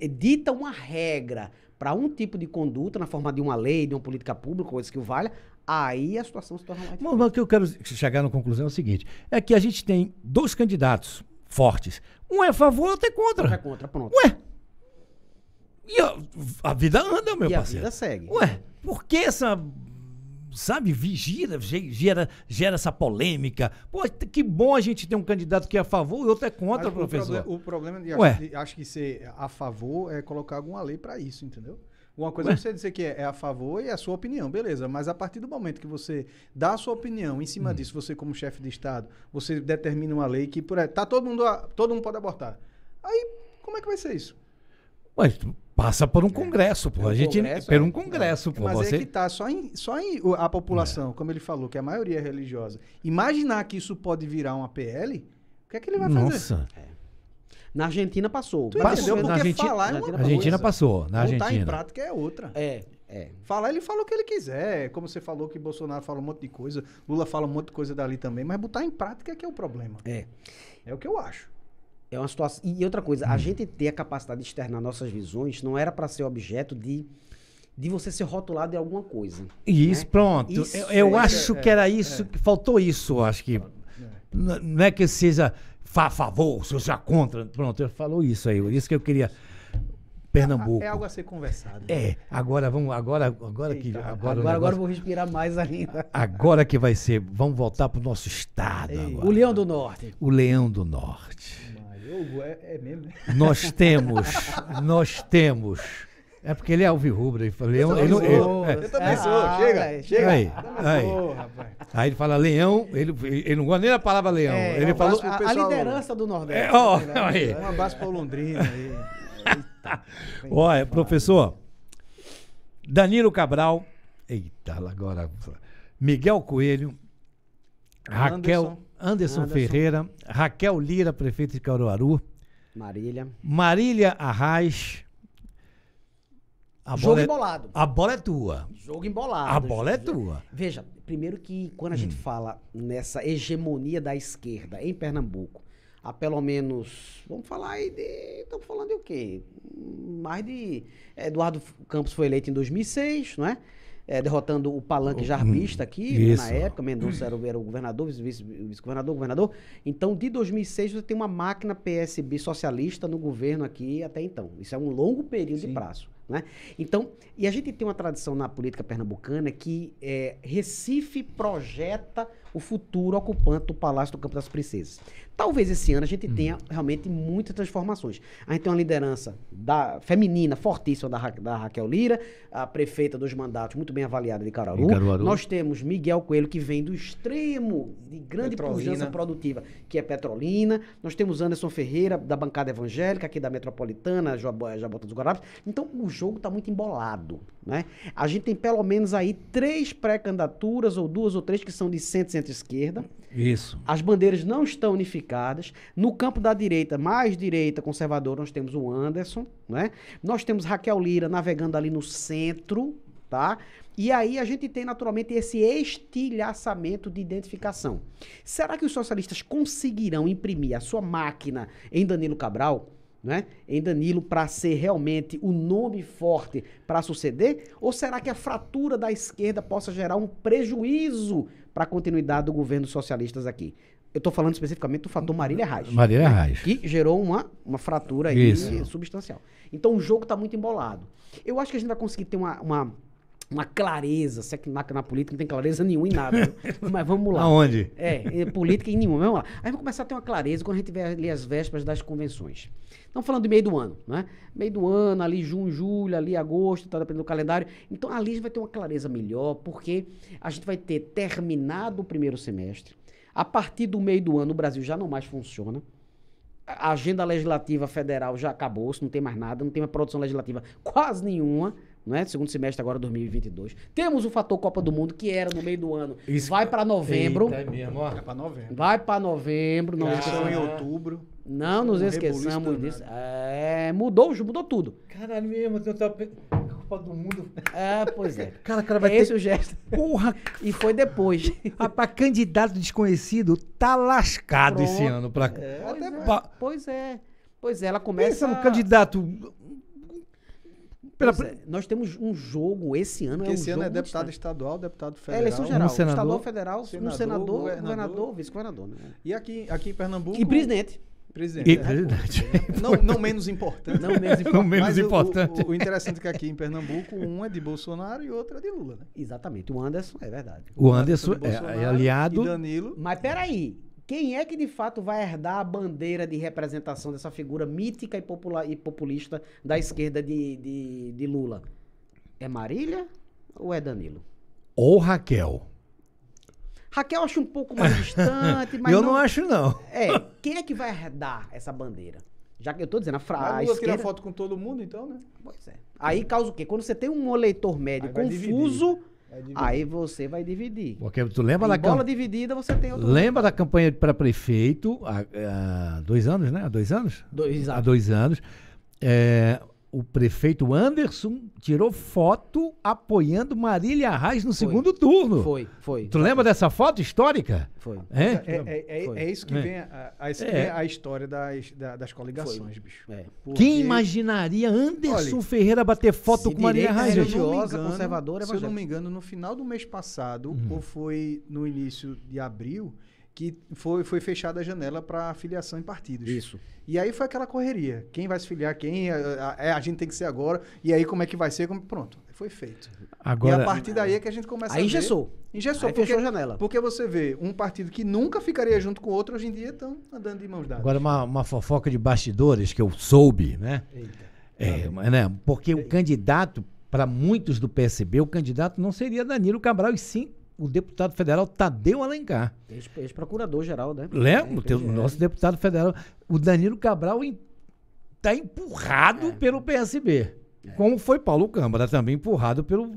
é dita uma regra para um tipo de conduta, na forma de uma lei, de uma política pública, coisa que o valha, aí a situação se torna mais difícil. Mas, mas o que eu quero chegar na conclusão é o seguinte: é que a gente tem dois candidatos fortes. Um é a favor, outro é contra. Outro é contra, pronto. Ué, e a, a, vida anda, meu e parceiro. a vida segue. Ué, por que essa. Sabe, gira, gera, gera essa polêmica. Pô, que bom a gente ter um candidato que é a favor e outro é contra, acho professor. O, o problema de, acho, de, acho que ser a favor é colocar alguma lei para isso, entendeu? Uma coisa é você dizer que é, é a favor e é a sua opinião, beleza. Mas a partir do momento que você dá a sua opinião, em cima hum. disso, você como chefe de Estado, você determina uma lei que por tá todo mundo, todo mundo pode abortar. Aí, como é que vai ser isso? Mas passa por um é. congresso, pô. É um a gente congresso, por é. um congresso, é. pô. Mas é você... é que tá só em, só em a população, é. como ele falou, que a maioria é religiosa. Imaginar que isso pode virar uma PL, o que é que ele vai Nossa. fazer? Nossa. É. Na Argentina passou. Tu passou. É porque na é Argentina, falar na Argentina, Argentina passou. Na Argentina. Botar em prática é outra. É. É. é. Falar, ele fala o que ele quiser. Como você falou que Bolsonaro fala um monte de coisa, Lula fala um monte de coisa dali também, mas botar em prática é que é o problema. É. É o que eu acho. É uma situação. E outra coisa, hum. a gente ter a capacidade de externar nossas visões não era para ser objeto de de você ser rotulado em alguma coisa. Né? Isso, né? pronto. Isso, eu, eu é, acho é, que era isso, é. que faltou isso, acho que. Não é que seja a favor, se senhor já contra. Pronto, ele falou isso aí. Isso que eu queria. Pernambuco. É, algo a ser conversado. É, agora vamos, agora, agora Eita, que. Agora, agora, negócio, agora, vou respirar mais ainda. Agora que vai ser. Vamos voltar pro nosso estado. agora. O Leão do Norte. O Leão do Norte. Mas, eu, é, é mesmo. Né? Nós temos, <laughs> nós temos é porque ele é alvirrubro. Ele, ele, eu ele, eu, ele, é, é. eu também é. sou. Ah, chega, aí, chega. Aí, aí. aí ele fala leão, ele, ele não gosta nem da palavra leão. É, ele falou, a, a, liderança do é, Nordeste. É, ó, né? <laughs> aí. Um abraço para o Londrina. Olha, professor, Danilo Cabral, eita, agora... Miguel Coelho, Raquel Anderson, Anderson, Anderson, Ferreira, Raquel Lira, prefeito de Caruaru. Marília. Marília Arraes, a jogo é, embolado. A bola é tua. Jogo embolado. A bola é tua. Veja, primeiro que quando a hum. gente fala nessa hegemonia da esquerda em Pernambuco, há pelo menos, vamos falar aí de, estamos falando de o quê? Mais de, Eduardo Campos foi eleito em 2006, não é? é derrotando o Palanque hum, Jarbista aqui, né, Isso. na época, Mendonça era, era o governador, vice-governador, governador. Então, de 2006, você tem uma máquina PSB socialista no governo aqui até então. Isso é um longo período Sim. de prazo. Né? Então, e a gente tem uma tradição na política pernambucana que é, Recife projeta o futuro ocupante do Palácio do Campo das Princesas. Talvez esse ano a gente hum. tenha realmente muitas transformações. A gente tem uma liderança da, feminina fortíssima da, Ra da Raquel Lira, a prefeita dos mandatos muito bem avaliada de Caruaru. Nós temos Miguel Coelho, que vem do extremo de grande Petrolina. pujança produtiva, que é Petrolina. Nós temos Anderson Ferreira, da bancada evangélica, aqui da Metropolitana, Jabota dos Guarapes. Então, o jogo está muito embolado. Né? A gente tem pelo menos aí três pré-candidaturas, ou duas ou três, que são de 100, 100 centro-esquerda. Isso. As bandeiras não estão unificadas. No campo da direita, mais direita conservadora, nós temos o Anderson, né? Nós temos Raquel Lira navegando ali no centro, tá? E aí a gente tem naturalmente esse estilhaçamento de identificação. Será que os socialistas conseguirão imprimir a sua máquina em Danilo Cabral? Né? Em Danilo para ser realmente o nome forte para suceder? Ou será que a fratura da esquerda possa gerar um prejuízo para a continuidade do governo socialistas aqui. Eu estou falando especificamente do fator Marília Reis. Marília né? Reis. Que gerou uma, uma fratura aí Isso. substancial. Então o jogo está muito embolado. Eu acho que a gente vai conseguir ter uma, uma uma clareza. Se é que na, na política não tem clareza nenhuma em nada. <laughs> Mas vamos lá. Aonde? É, é política em nenhuma. Vamos lá. Aí vamos começar a ter uma clareza quando a gente tiver ali as vésperas das convenções. Estamos falando de meio do ano, né? Meio do ano, ali junho, julho, ali agosto, tá dependendo do calendário. Então ali a gente vai ter uma clareza melhor, porque a gente vai ter terminado o primeiro semestre. A partir do meio do ano, o Brasil já não mais funciona a agenda legislativa federal já acabou, não tem mais nada, não tem mais produção legislativa quase nenhuma né? Segundo semestre agora 2022. Temos o fator Copa do Mundo que era no meio do ano. Isso. Vai para novembro. Eita, é mesmo, ó. Vai é para novembro. Vai para novembro, não Caixão em outubro. Não nos esqueçamos né? disso. É, mudou, mudou tudo. Caralho mesmo, eu Copa do Mundo. Ah, pois é. <laughs> Cara, cara vai é ter... esse o gesto. Porra! E foi depois. <laughs> para candidato desconhecido tá lascado Pronto. esse ano. para. É, pois, é. pois é. Pois é, ela começa... Pensa no candidato pela... É, nós temos um jogo esse ano. Porque é um esse ano é deputado distante. estadual, deputado federal. É eleição geral. Um senador, estadual, federal, senador, um senador, governador, governador vice-governador. Né? E aqui, aqui em Pernambuco. E presidente. Presidente. E, é. presidente. <laughs> Não, não, menos importante. Não menos importante. <laughs> não menos importante. O, o, o, interessante é que aqui em Pernambuco, um é de Bolsonaro e outro é de Lula. Né? Exatamente. O Anderson, é verdade. O, o Anderson, Anderson é, é aliado. E Danilo. Mas peraí quem é que de fato vai herdar a bandeira de representação dessa figura mítica e, popular, e populista da esquerda de, de, de Lula? É Marília ou é Danilo? Ou Raquel? Raquel acho um pouco mais <laughs> distante, mas. eu não, não, acho, não. É, quem é que vai herdar essa bandeira? Já que eu tô dizendo, a frase. Lula esquerda... tira foto com todo mundo, então, né? Pois é. Aí causa o quê? Quando você tem um eleitor médio confuso aí você vai dividir. Porque tu lembra da bola dividida você tem outro Lembra da campanha para prefeito há, há, dois anos, né? Há dois anos? Dois Há dois anos. É, o prefeito Anderson tirou foto apoiando Marília Reis no foi, segundo turno. Foi, foi. Tu lembra dessa foto histórica? Foi. É, é, é, é, é isso que é. vem a, a, a, é. história das, das coligações, foi. bicho. Porque... Quem imaginaria Anderson Olha, Ferreira bater foto com Marília Reis? religiosa, engano, conservadora, Se eu não me engano, no final do mês passado, hum. ou foi no início de abril, que foi, foi fechada a janela para filiação em partidos. Isso. E aí foi aquela correria. Quem vai se filiar, quem, a, a, é, a, gente tem que ser agora, e aí como é que vai ser, como, pronto, foi feito. Agora, e a partir daí é que a gente começa aí a engessou. Ver, engessou. Aí porque, fechou a janela. Porque você vê um partido que nunca ficaria junto com outro, hoje em dia estão andando de mãos dadas. Agora uma, uma fofoca de bastidores que eu soube, né? Eita. É, né? Porque Eita. o candidato, para muitos do PSB, o candidato não seria Danilo Cabral, e sim o deputado federal Tadeu Alencar. Ex-procurador-geral, né? Lembro, é, o é. nosso deputado federal, o Danilo Cabral, está em, tá empurrado é. pelo PSB. É. Como foi Paulo Câmara, também empurrado pelo.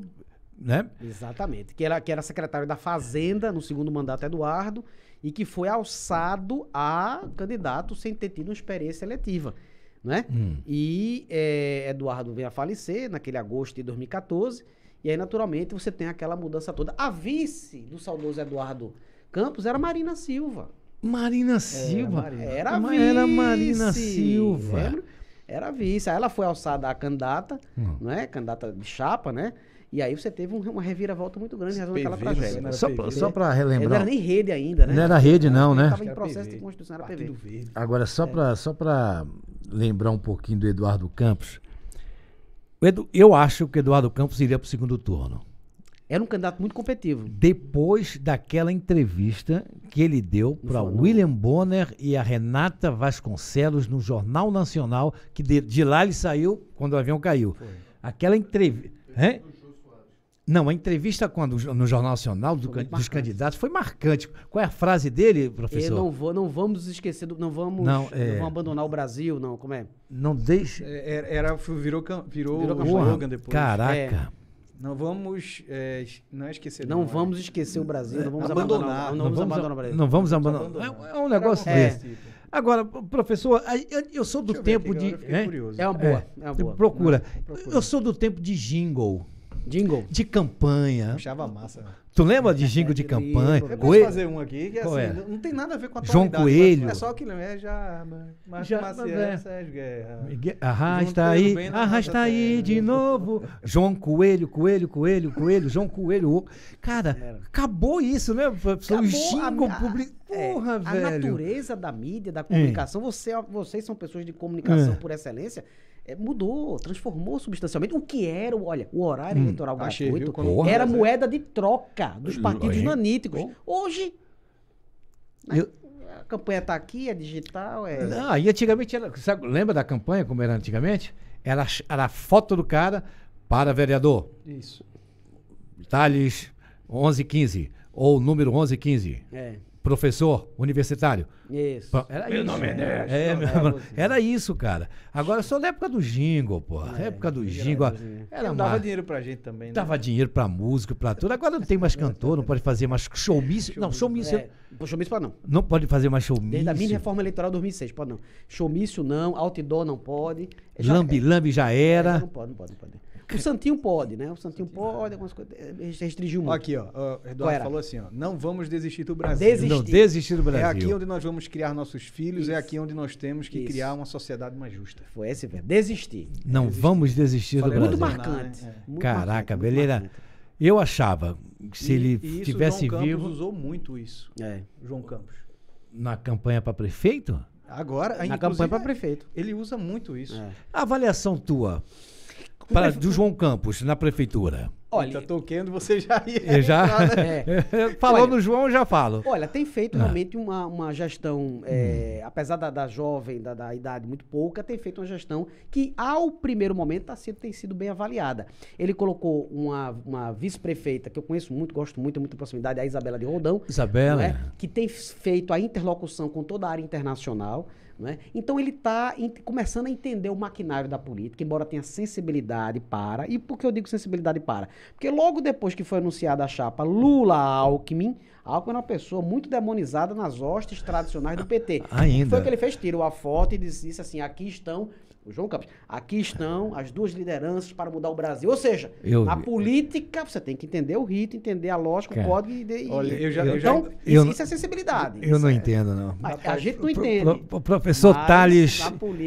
Né? Exatamente. Que era, que era secretário da Fazenda no segundo mandato Eduardo e que foi alçado a candidato sem ter tido uma experiência eletiva. Né? Hum. E eh, Eduardo veio a falecer naquele agosto de 2014 e aí, naturalmente, você tem aquela mudança toda. A vice do saudoso Eduardo Campos era Marina Silva. Marina Silva? Era, Marina. era vice. Era Marina Silva. Era, Era vice. Aí ela foi alçada a candidata, hum. não é? Candidata de chapa, né? E aí você teve uma reviravolta muito grande em razão daquela né? tragédia. Só, né? só para relembrar. Não era nem rede ainda, né? Não era rede, não, né? Estava em processo de constituição, era PV. Agora, só é. para só pra lembrar um pouquinho do Eduardo Campos, Edu, eu acho que Eduardo Campos iria para o segundo turno. Era um candidato muito competitivo. Depois daquela entrevista que ele deu para William Bonner e a Renata Vasconcelos no Jornal Nacional, que de, de lá ele saiu quando o avião caiu. Foi. Aquela entrevista. Não, a entrevista quando, no Jornal Nacional do, dos candidatos foi marcante. Qual é a frase dele, é, professor? não, vou, não vamos esquecer, do, não, vamos, não, é, não vamos abandonar o Brasil, não. Como é? Não deixe. É, é, era, era, virou virou, virou slogan depois. Caraca. É. Não vamos é, não esquecer. Não, não vamos esquecer o Brasil, não vamos abandonar, abandonar não, não, vamos abandonar o Brasil. Não vamos abandonar. É, um negócio desse. Agora, professor, eu sou do tempo de. é? Curioso. é uma boa. É uma boa. Procura. Procura. Eu sou do tempo de jingle. Jingle. De campanha. Puxava massa. Né? Tu lembra de jingle de é, campanha? Eu Coelho. fazer um aqui que é assim, é? não tem nada a ver com a João Coelho. É só que lembra, é já, mas já, Maciel, é. Sérgio Guerra. Miguel, arrasta ah, ah, aí, arrasta ah, aí terra. de né? novo. João Coelho, Coelho, Coelho, Coelho, João Coelho. Cara, Era. acabou isso, né? Acabou o jingle a, public... É, porra, a velho. A natureza da mídia, da comunicação, você, vocês são pessoas de comunicação por excelência é, mudou, transformou substancialmente o que era, olha, o horário hum, eleitoral tá gratuito era moeda de troca dos partidos Lógico. naníticos. Hoje eu... a campanha está aqui, é digital, é Não, e antigamente ela, sabe, lembra da campanha como era antigamente? Era, era a foto do cara para vereador. Isso. Tales 1115 ou número 1115. É professor universitário. Isso. Era meu isso. nome é É, meu, é era isso, cara. Agora, só na época do jingle, pô. É, época do jingle. Era dava dinheiro pra gente também, né? Dava dinheiro pra música, pra tudo. Agora não tem mais cantor, não pode fazer mais showmício. Show é, não, showmício... É, showmício pode não. Não pode fazer mais showmício. Desde a minha reforma eleitoral de 2006, pode não. Showmício não, outdoor não pode. É, já, lambi, lambi já era. É, não pode, não pode, não pode. O Santinho pode, né? O Santinho pode, algumas coisas. Eh, restringiu muito. Aqui, ó. O Eduardo falou assim, ó. Não vamos desistir do Brasil. Desistir. Não, desistir do Brasil. É aqui onde nós vamos criar nossos filhos, Isso. é aqui onde nós temos que Isso. criar uma sociedade mais justa. Foi esse verbo. Desistir. Não desistir. vamos desistir Falei do Brasil. Muito marcante. É. Caraca, beleza. Eu achava que se e, ele tivesse tivesse João vivo. Campos usou muito isso. É. João Campos. Na campanha para prefeito? Agora, na campanha para prefeito. Ele usa muito isso. É. A avaliação tua pra, do João Campos na prefeitura? Olha, já tá toquendo, você já ia. Eu é, já. Entrar, né? é. Falou no João, eu já falo. Olha, tem feito ah. realmente uma, uma gestão, é, hum. apesar da, da jovem, da, da, idade muito pouca, tem feito uma gestão que, ao primeiro momento, tá sendo, tem sido bem avaliada. Ele colocou uma, uma vice-prefeita que eu conheço muito, gosto muito, muita proximidade, a Isabela de Roldão. Isabela. É? Que tem feito a interlocução com toda a área internacional. Né? Então ele está começando a entender o maquinário da política, embora tenha sensibilidade para. E por que eu digo sensibilidade para? Porque logo depois que foi anunciada a chapa Lula-Alckmin, Alckmin era é uma pessoa muito demonizada nas hostes tradicionais do PT. <laughs> Ainda. Foi o que ele fez, tirou a foto e disse assim: aqui estão o João Campos. Aqui estão as duas lideranças para mudar o Brasil. Ou seja, eu, a política, você tem que entender o rito, entender a lógica, cara, o código e, Olha, eu já, então, eu, existe a é sensibilidade. Eu não é, entendo, não. a gente não entende. Pro, pro, professor Tales,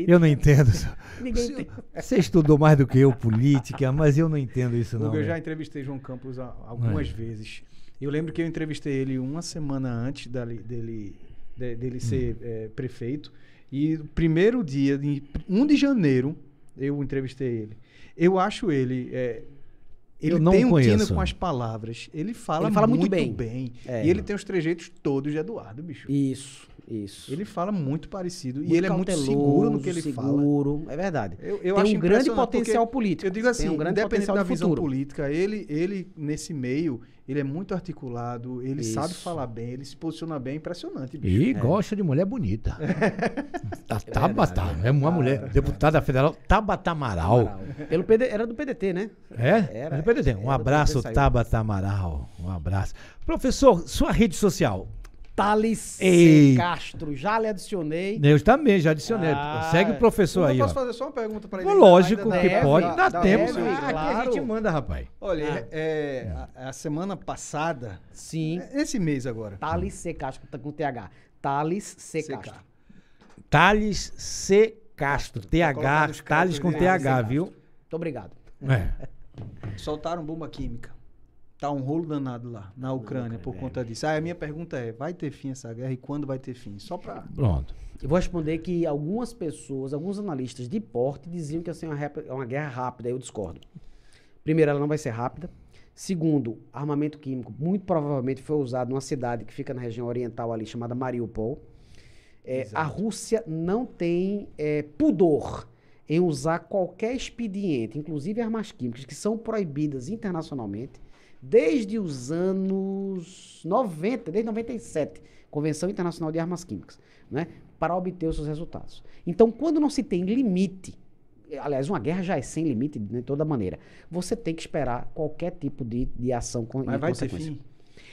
eu não entendo. <laughs> Ninguém Você estudou mais do que eu política, mas eu não entendo isso, não. Eu né? já entrevistei João Campos algumas é. vezes. Eu lembro que eu entrevistei ele uma semana antes dali, dele, dele, dele hum. ser é, prefeito. E o primeiro dia, de 1 de janeiro, eu entrevistei ele. Eu acho ele. É, ele eu não tem um conheço. tino com as palavras. Ele fala, ele fala muito, muito bem. bem. É, e ele tem os trejeitos todos de Eduardo, bicho. Isso. Isso. Ele fala muito parecido. Muito e ele é muito seguro no que ele seguro, fala. Seguro, é verdade. Eu, eu tem acho um grande potencial político. Eu digo assim, um independente da visão futuro. política, ele, ele, nesse meio, ele é muito articulado, ele Isso. sabe falar bem, ele se posiciona bem, impressionante. Bicho. E é. gosta de mulher bonita. <laughs> Tabata, tá, é, tá, é né? uma mulher, deputada federal, Tabata Amaral. Pelo PD, era do PDT, né? É? Era, do PDT. É, um abraço, PDT Tabata Amaral. Um abraço. Professor, sua rede social, Thales Castro. Já lhe adicionei. Eu também, já adicionei. Ah, Segue o professor aí. Eu posso fazer só uma pergunta para ele? Lógico que deve, pode. Dá, tempo. Deve, ah, claro. a gente manda, rapaz. Olha, ah. é, a, a, semana passada. Sim. É, esse mês agora. Thales C. Castro, tá com TH. Thales C. C. Castro. Thales C. Castro. TH. Tá Thales com TH, viu? Muito obrigado. É. Soltaram bomba química tá um rolo danado lá na Ucrânia por é, conta né? disso. Aí ah, a minha pergunta é: vai ter fim essa guerra e quando vai ter fim? Só para. Pronto. Eu vou responder que algumas pessoas, alguns analistas de porte diziam que ia ser uma, uma guerra rápida, eu discordo. Primeiro, ela não vai ser rápida. Segundo, armamento químico muito provavelmente foi usado numa cidade que fica na região oriental ali, chamada Mariupol. É, a Rússia não tem é, pudor em usar qualquer expediente, inclusive armas químicas, que são proibidas internacionalmente, desde os anos 90, desde 97, Convenção Internacional de Armas Químicas, né, para obter os seus resultados. Então, quando não se tem limite, aliás, uma guerra já é sem limite né, de toda maneira, você tem que esperar qualquer tipo de, de ação. Mas vai ter fim.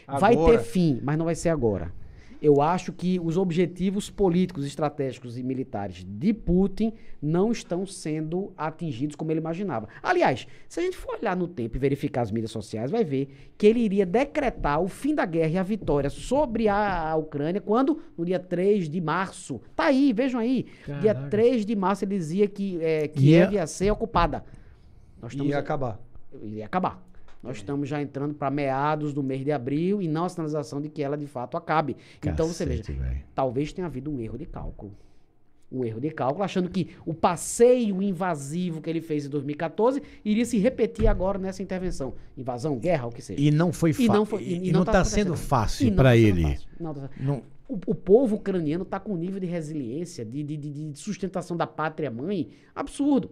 Agora. Vai ter fim, mas não vai ser agora eu acho que os objetivos políticos, estratégicos e militares de Putin não estão sendo atingidos como ele imaginava. Aliás, se a gente for olhar no tempo e verificar as mídias sociais, vai ver que ele iria decretar o fim da guerra e a vitória sobre a, Ucrânia quando? No dia 3 de março. Tá aí, vejam aí. Caraca. Dia 3 de março ele dizia que é, Kiev ia... É- ia ser ocupada. Nós ia a... acabar. Ia acabar. Nós é. estamos já entrando para meados do mês de abril e não a sinalização de que ela de fato acabe. Cacete, então você veja, véio. talvez tenha havido um erro de cálculo. Um erro de cálculo, achando que o passeio invasivo que ele fez em 2014 iria se repetir agora nessa intervenção. Invasão, guerra, o que seja. E não foi fácil. e, não está tá, tá, tá sendo fácil para ele. Não tá... não... O, o, povo ucraniano está com um nível de resiliência, de, de, de sustentação da pátria-mãe absurdo.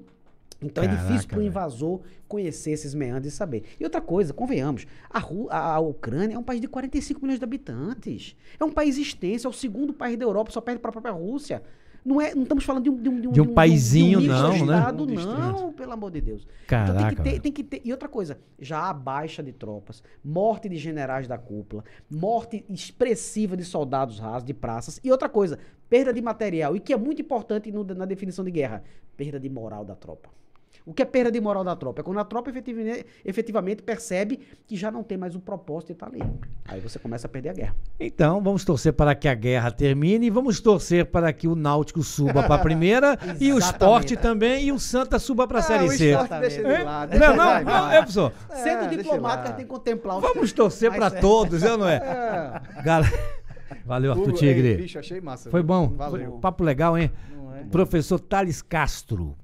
Então Caraca, é difícil para o invasor conhecer esses meandros e saber. E outra coisa, convenhamos, a, Ru a, a, Ucrânia é um país de 45 milhões de habitantes. É um país extenso, é o segundo país da Europa, só perde para a própria Rússia. Não, é, não estamos falando de um de um, de um, de um paizinho, de um não, né? não, pelo amor de Deus. Caraca. Então tem que, ter, tem que ter. E outra coisa, já há baixa de tropas, morte de generais da cúpula, morte expressiva de soldados rasos, de praças. E outra coisa, perda de material, e que é muito importante no, na definição de guerra, perda de moral da tropa. O que é perda de moral da tropa? É quando a tropa efetivamente, efetivamente percebe que já não tem mais o um propósito de estar ali. Aí você começa a perder a guerra. Então, vamos torcer para que a guerra termine e vamos torcer para que o Náutico suba para a primeira <laughs> e o esporte também e o Santa suba para a ah, Série C. Deixa de lado, Não, não, não, é, pessoal. É, Sendo diplomata, tem que contemplar. Vamos torcer para todos, eu é não é? <laughs> é. Galera. Valeu, Arthur Tigre. Ei, bicho, achei massa. Foi bom. Valeu. Foi um papo legal, hein? É, Professor Thales Castro.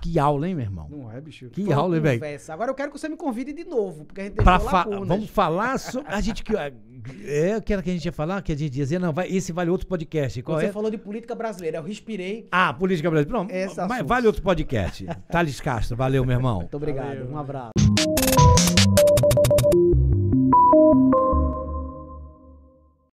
Que aula, hein, meu irmão? Não é, bicho. Que Foi aula, velho. Agora eu quero que você me convide de novo, porque a gente tem fa lacunas. Né, vamos falar sobre. <laughs> A gente que. É, o que era que a gente ia falar? Que a gente ia dizer não, vai, esse vale outro podcast. Qual você é? falou de política brasileira, eu respirei. Ah, política brasileira. Pronto. Essa mas vale outro podcast. <laughs> Thales Castro, valeu, meu irmão. Muito obrigado. Valeu. Um abraço.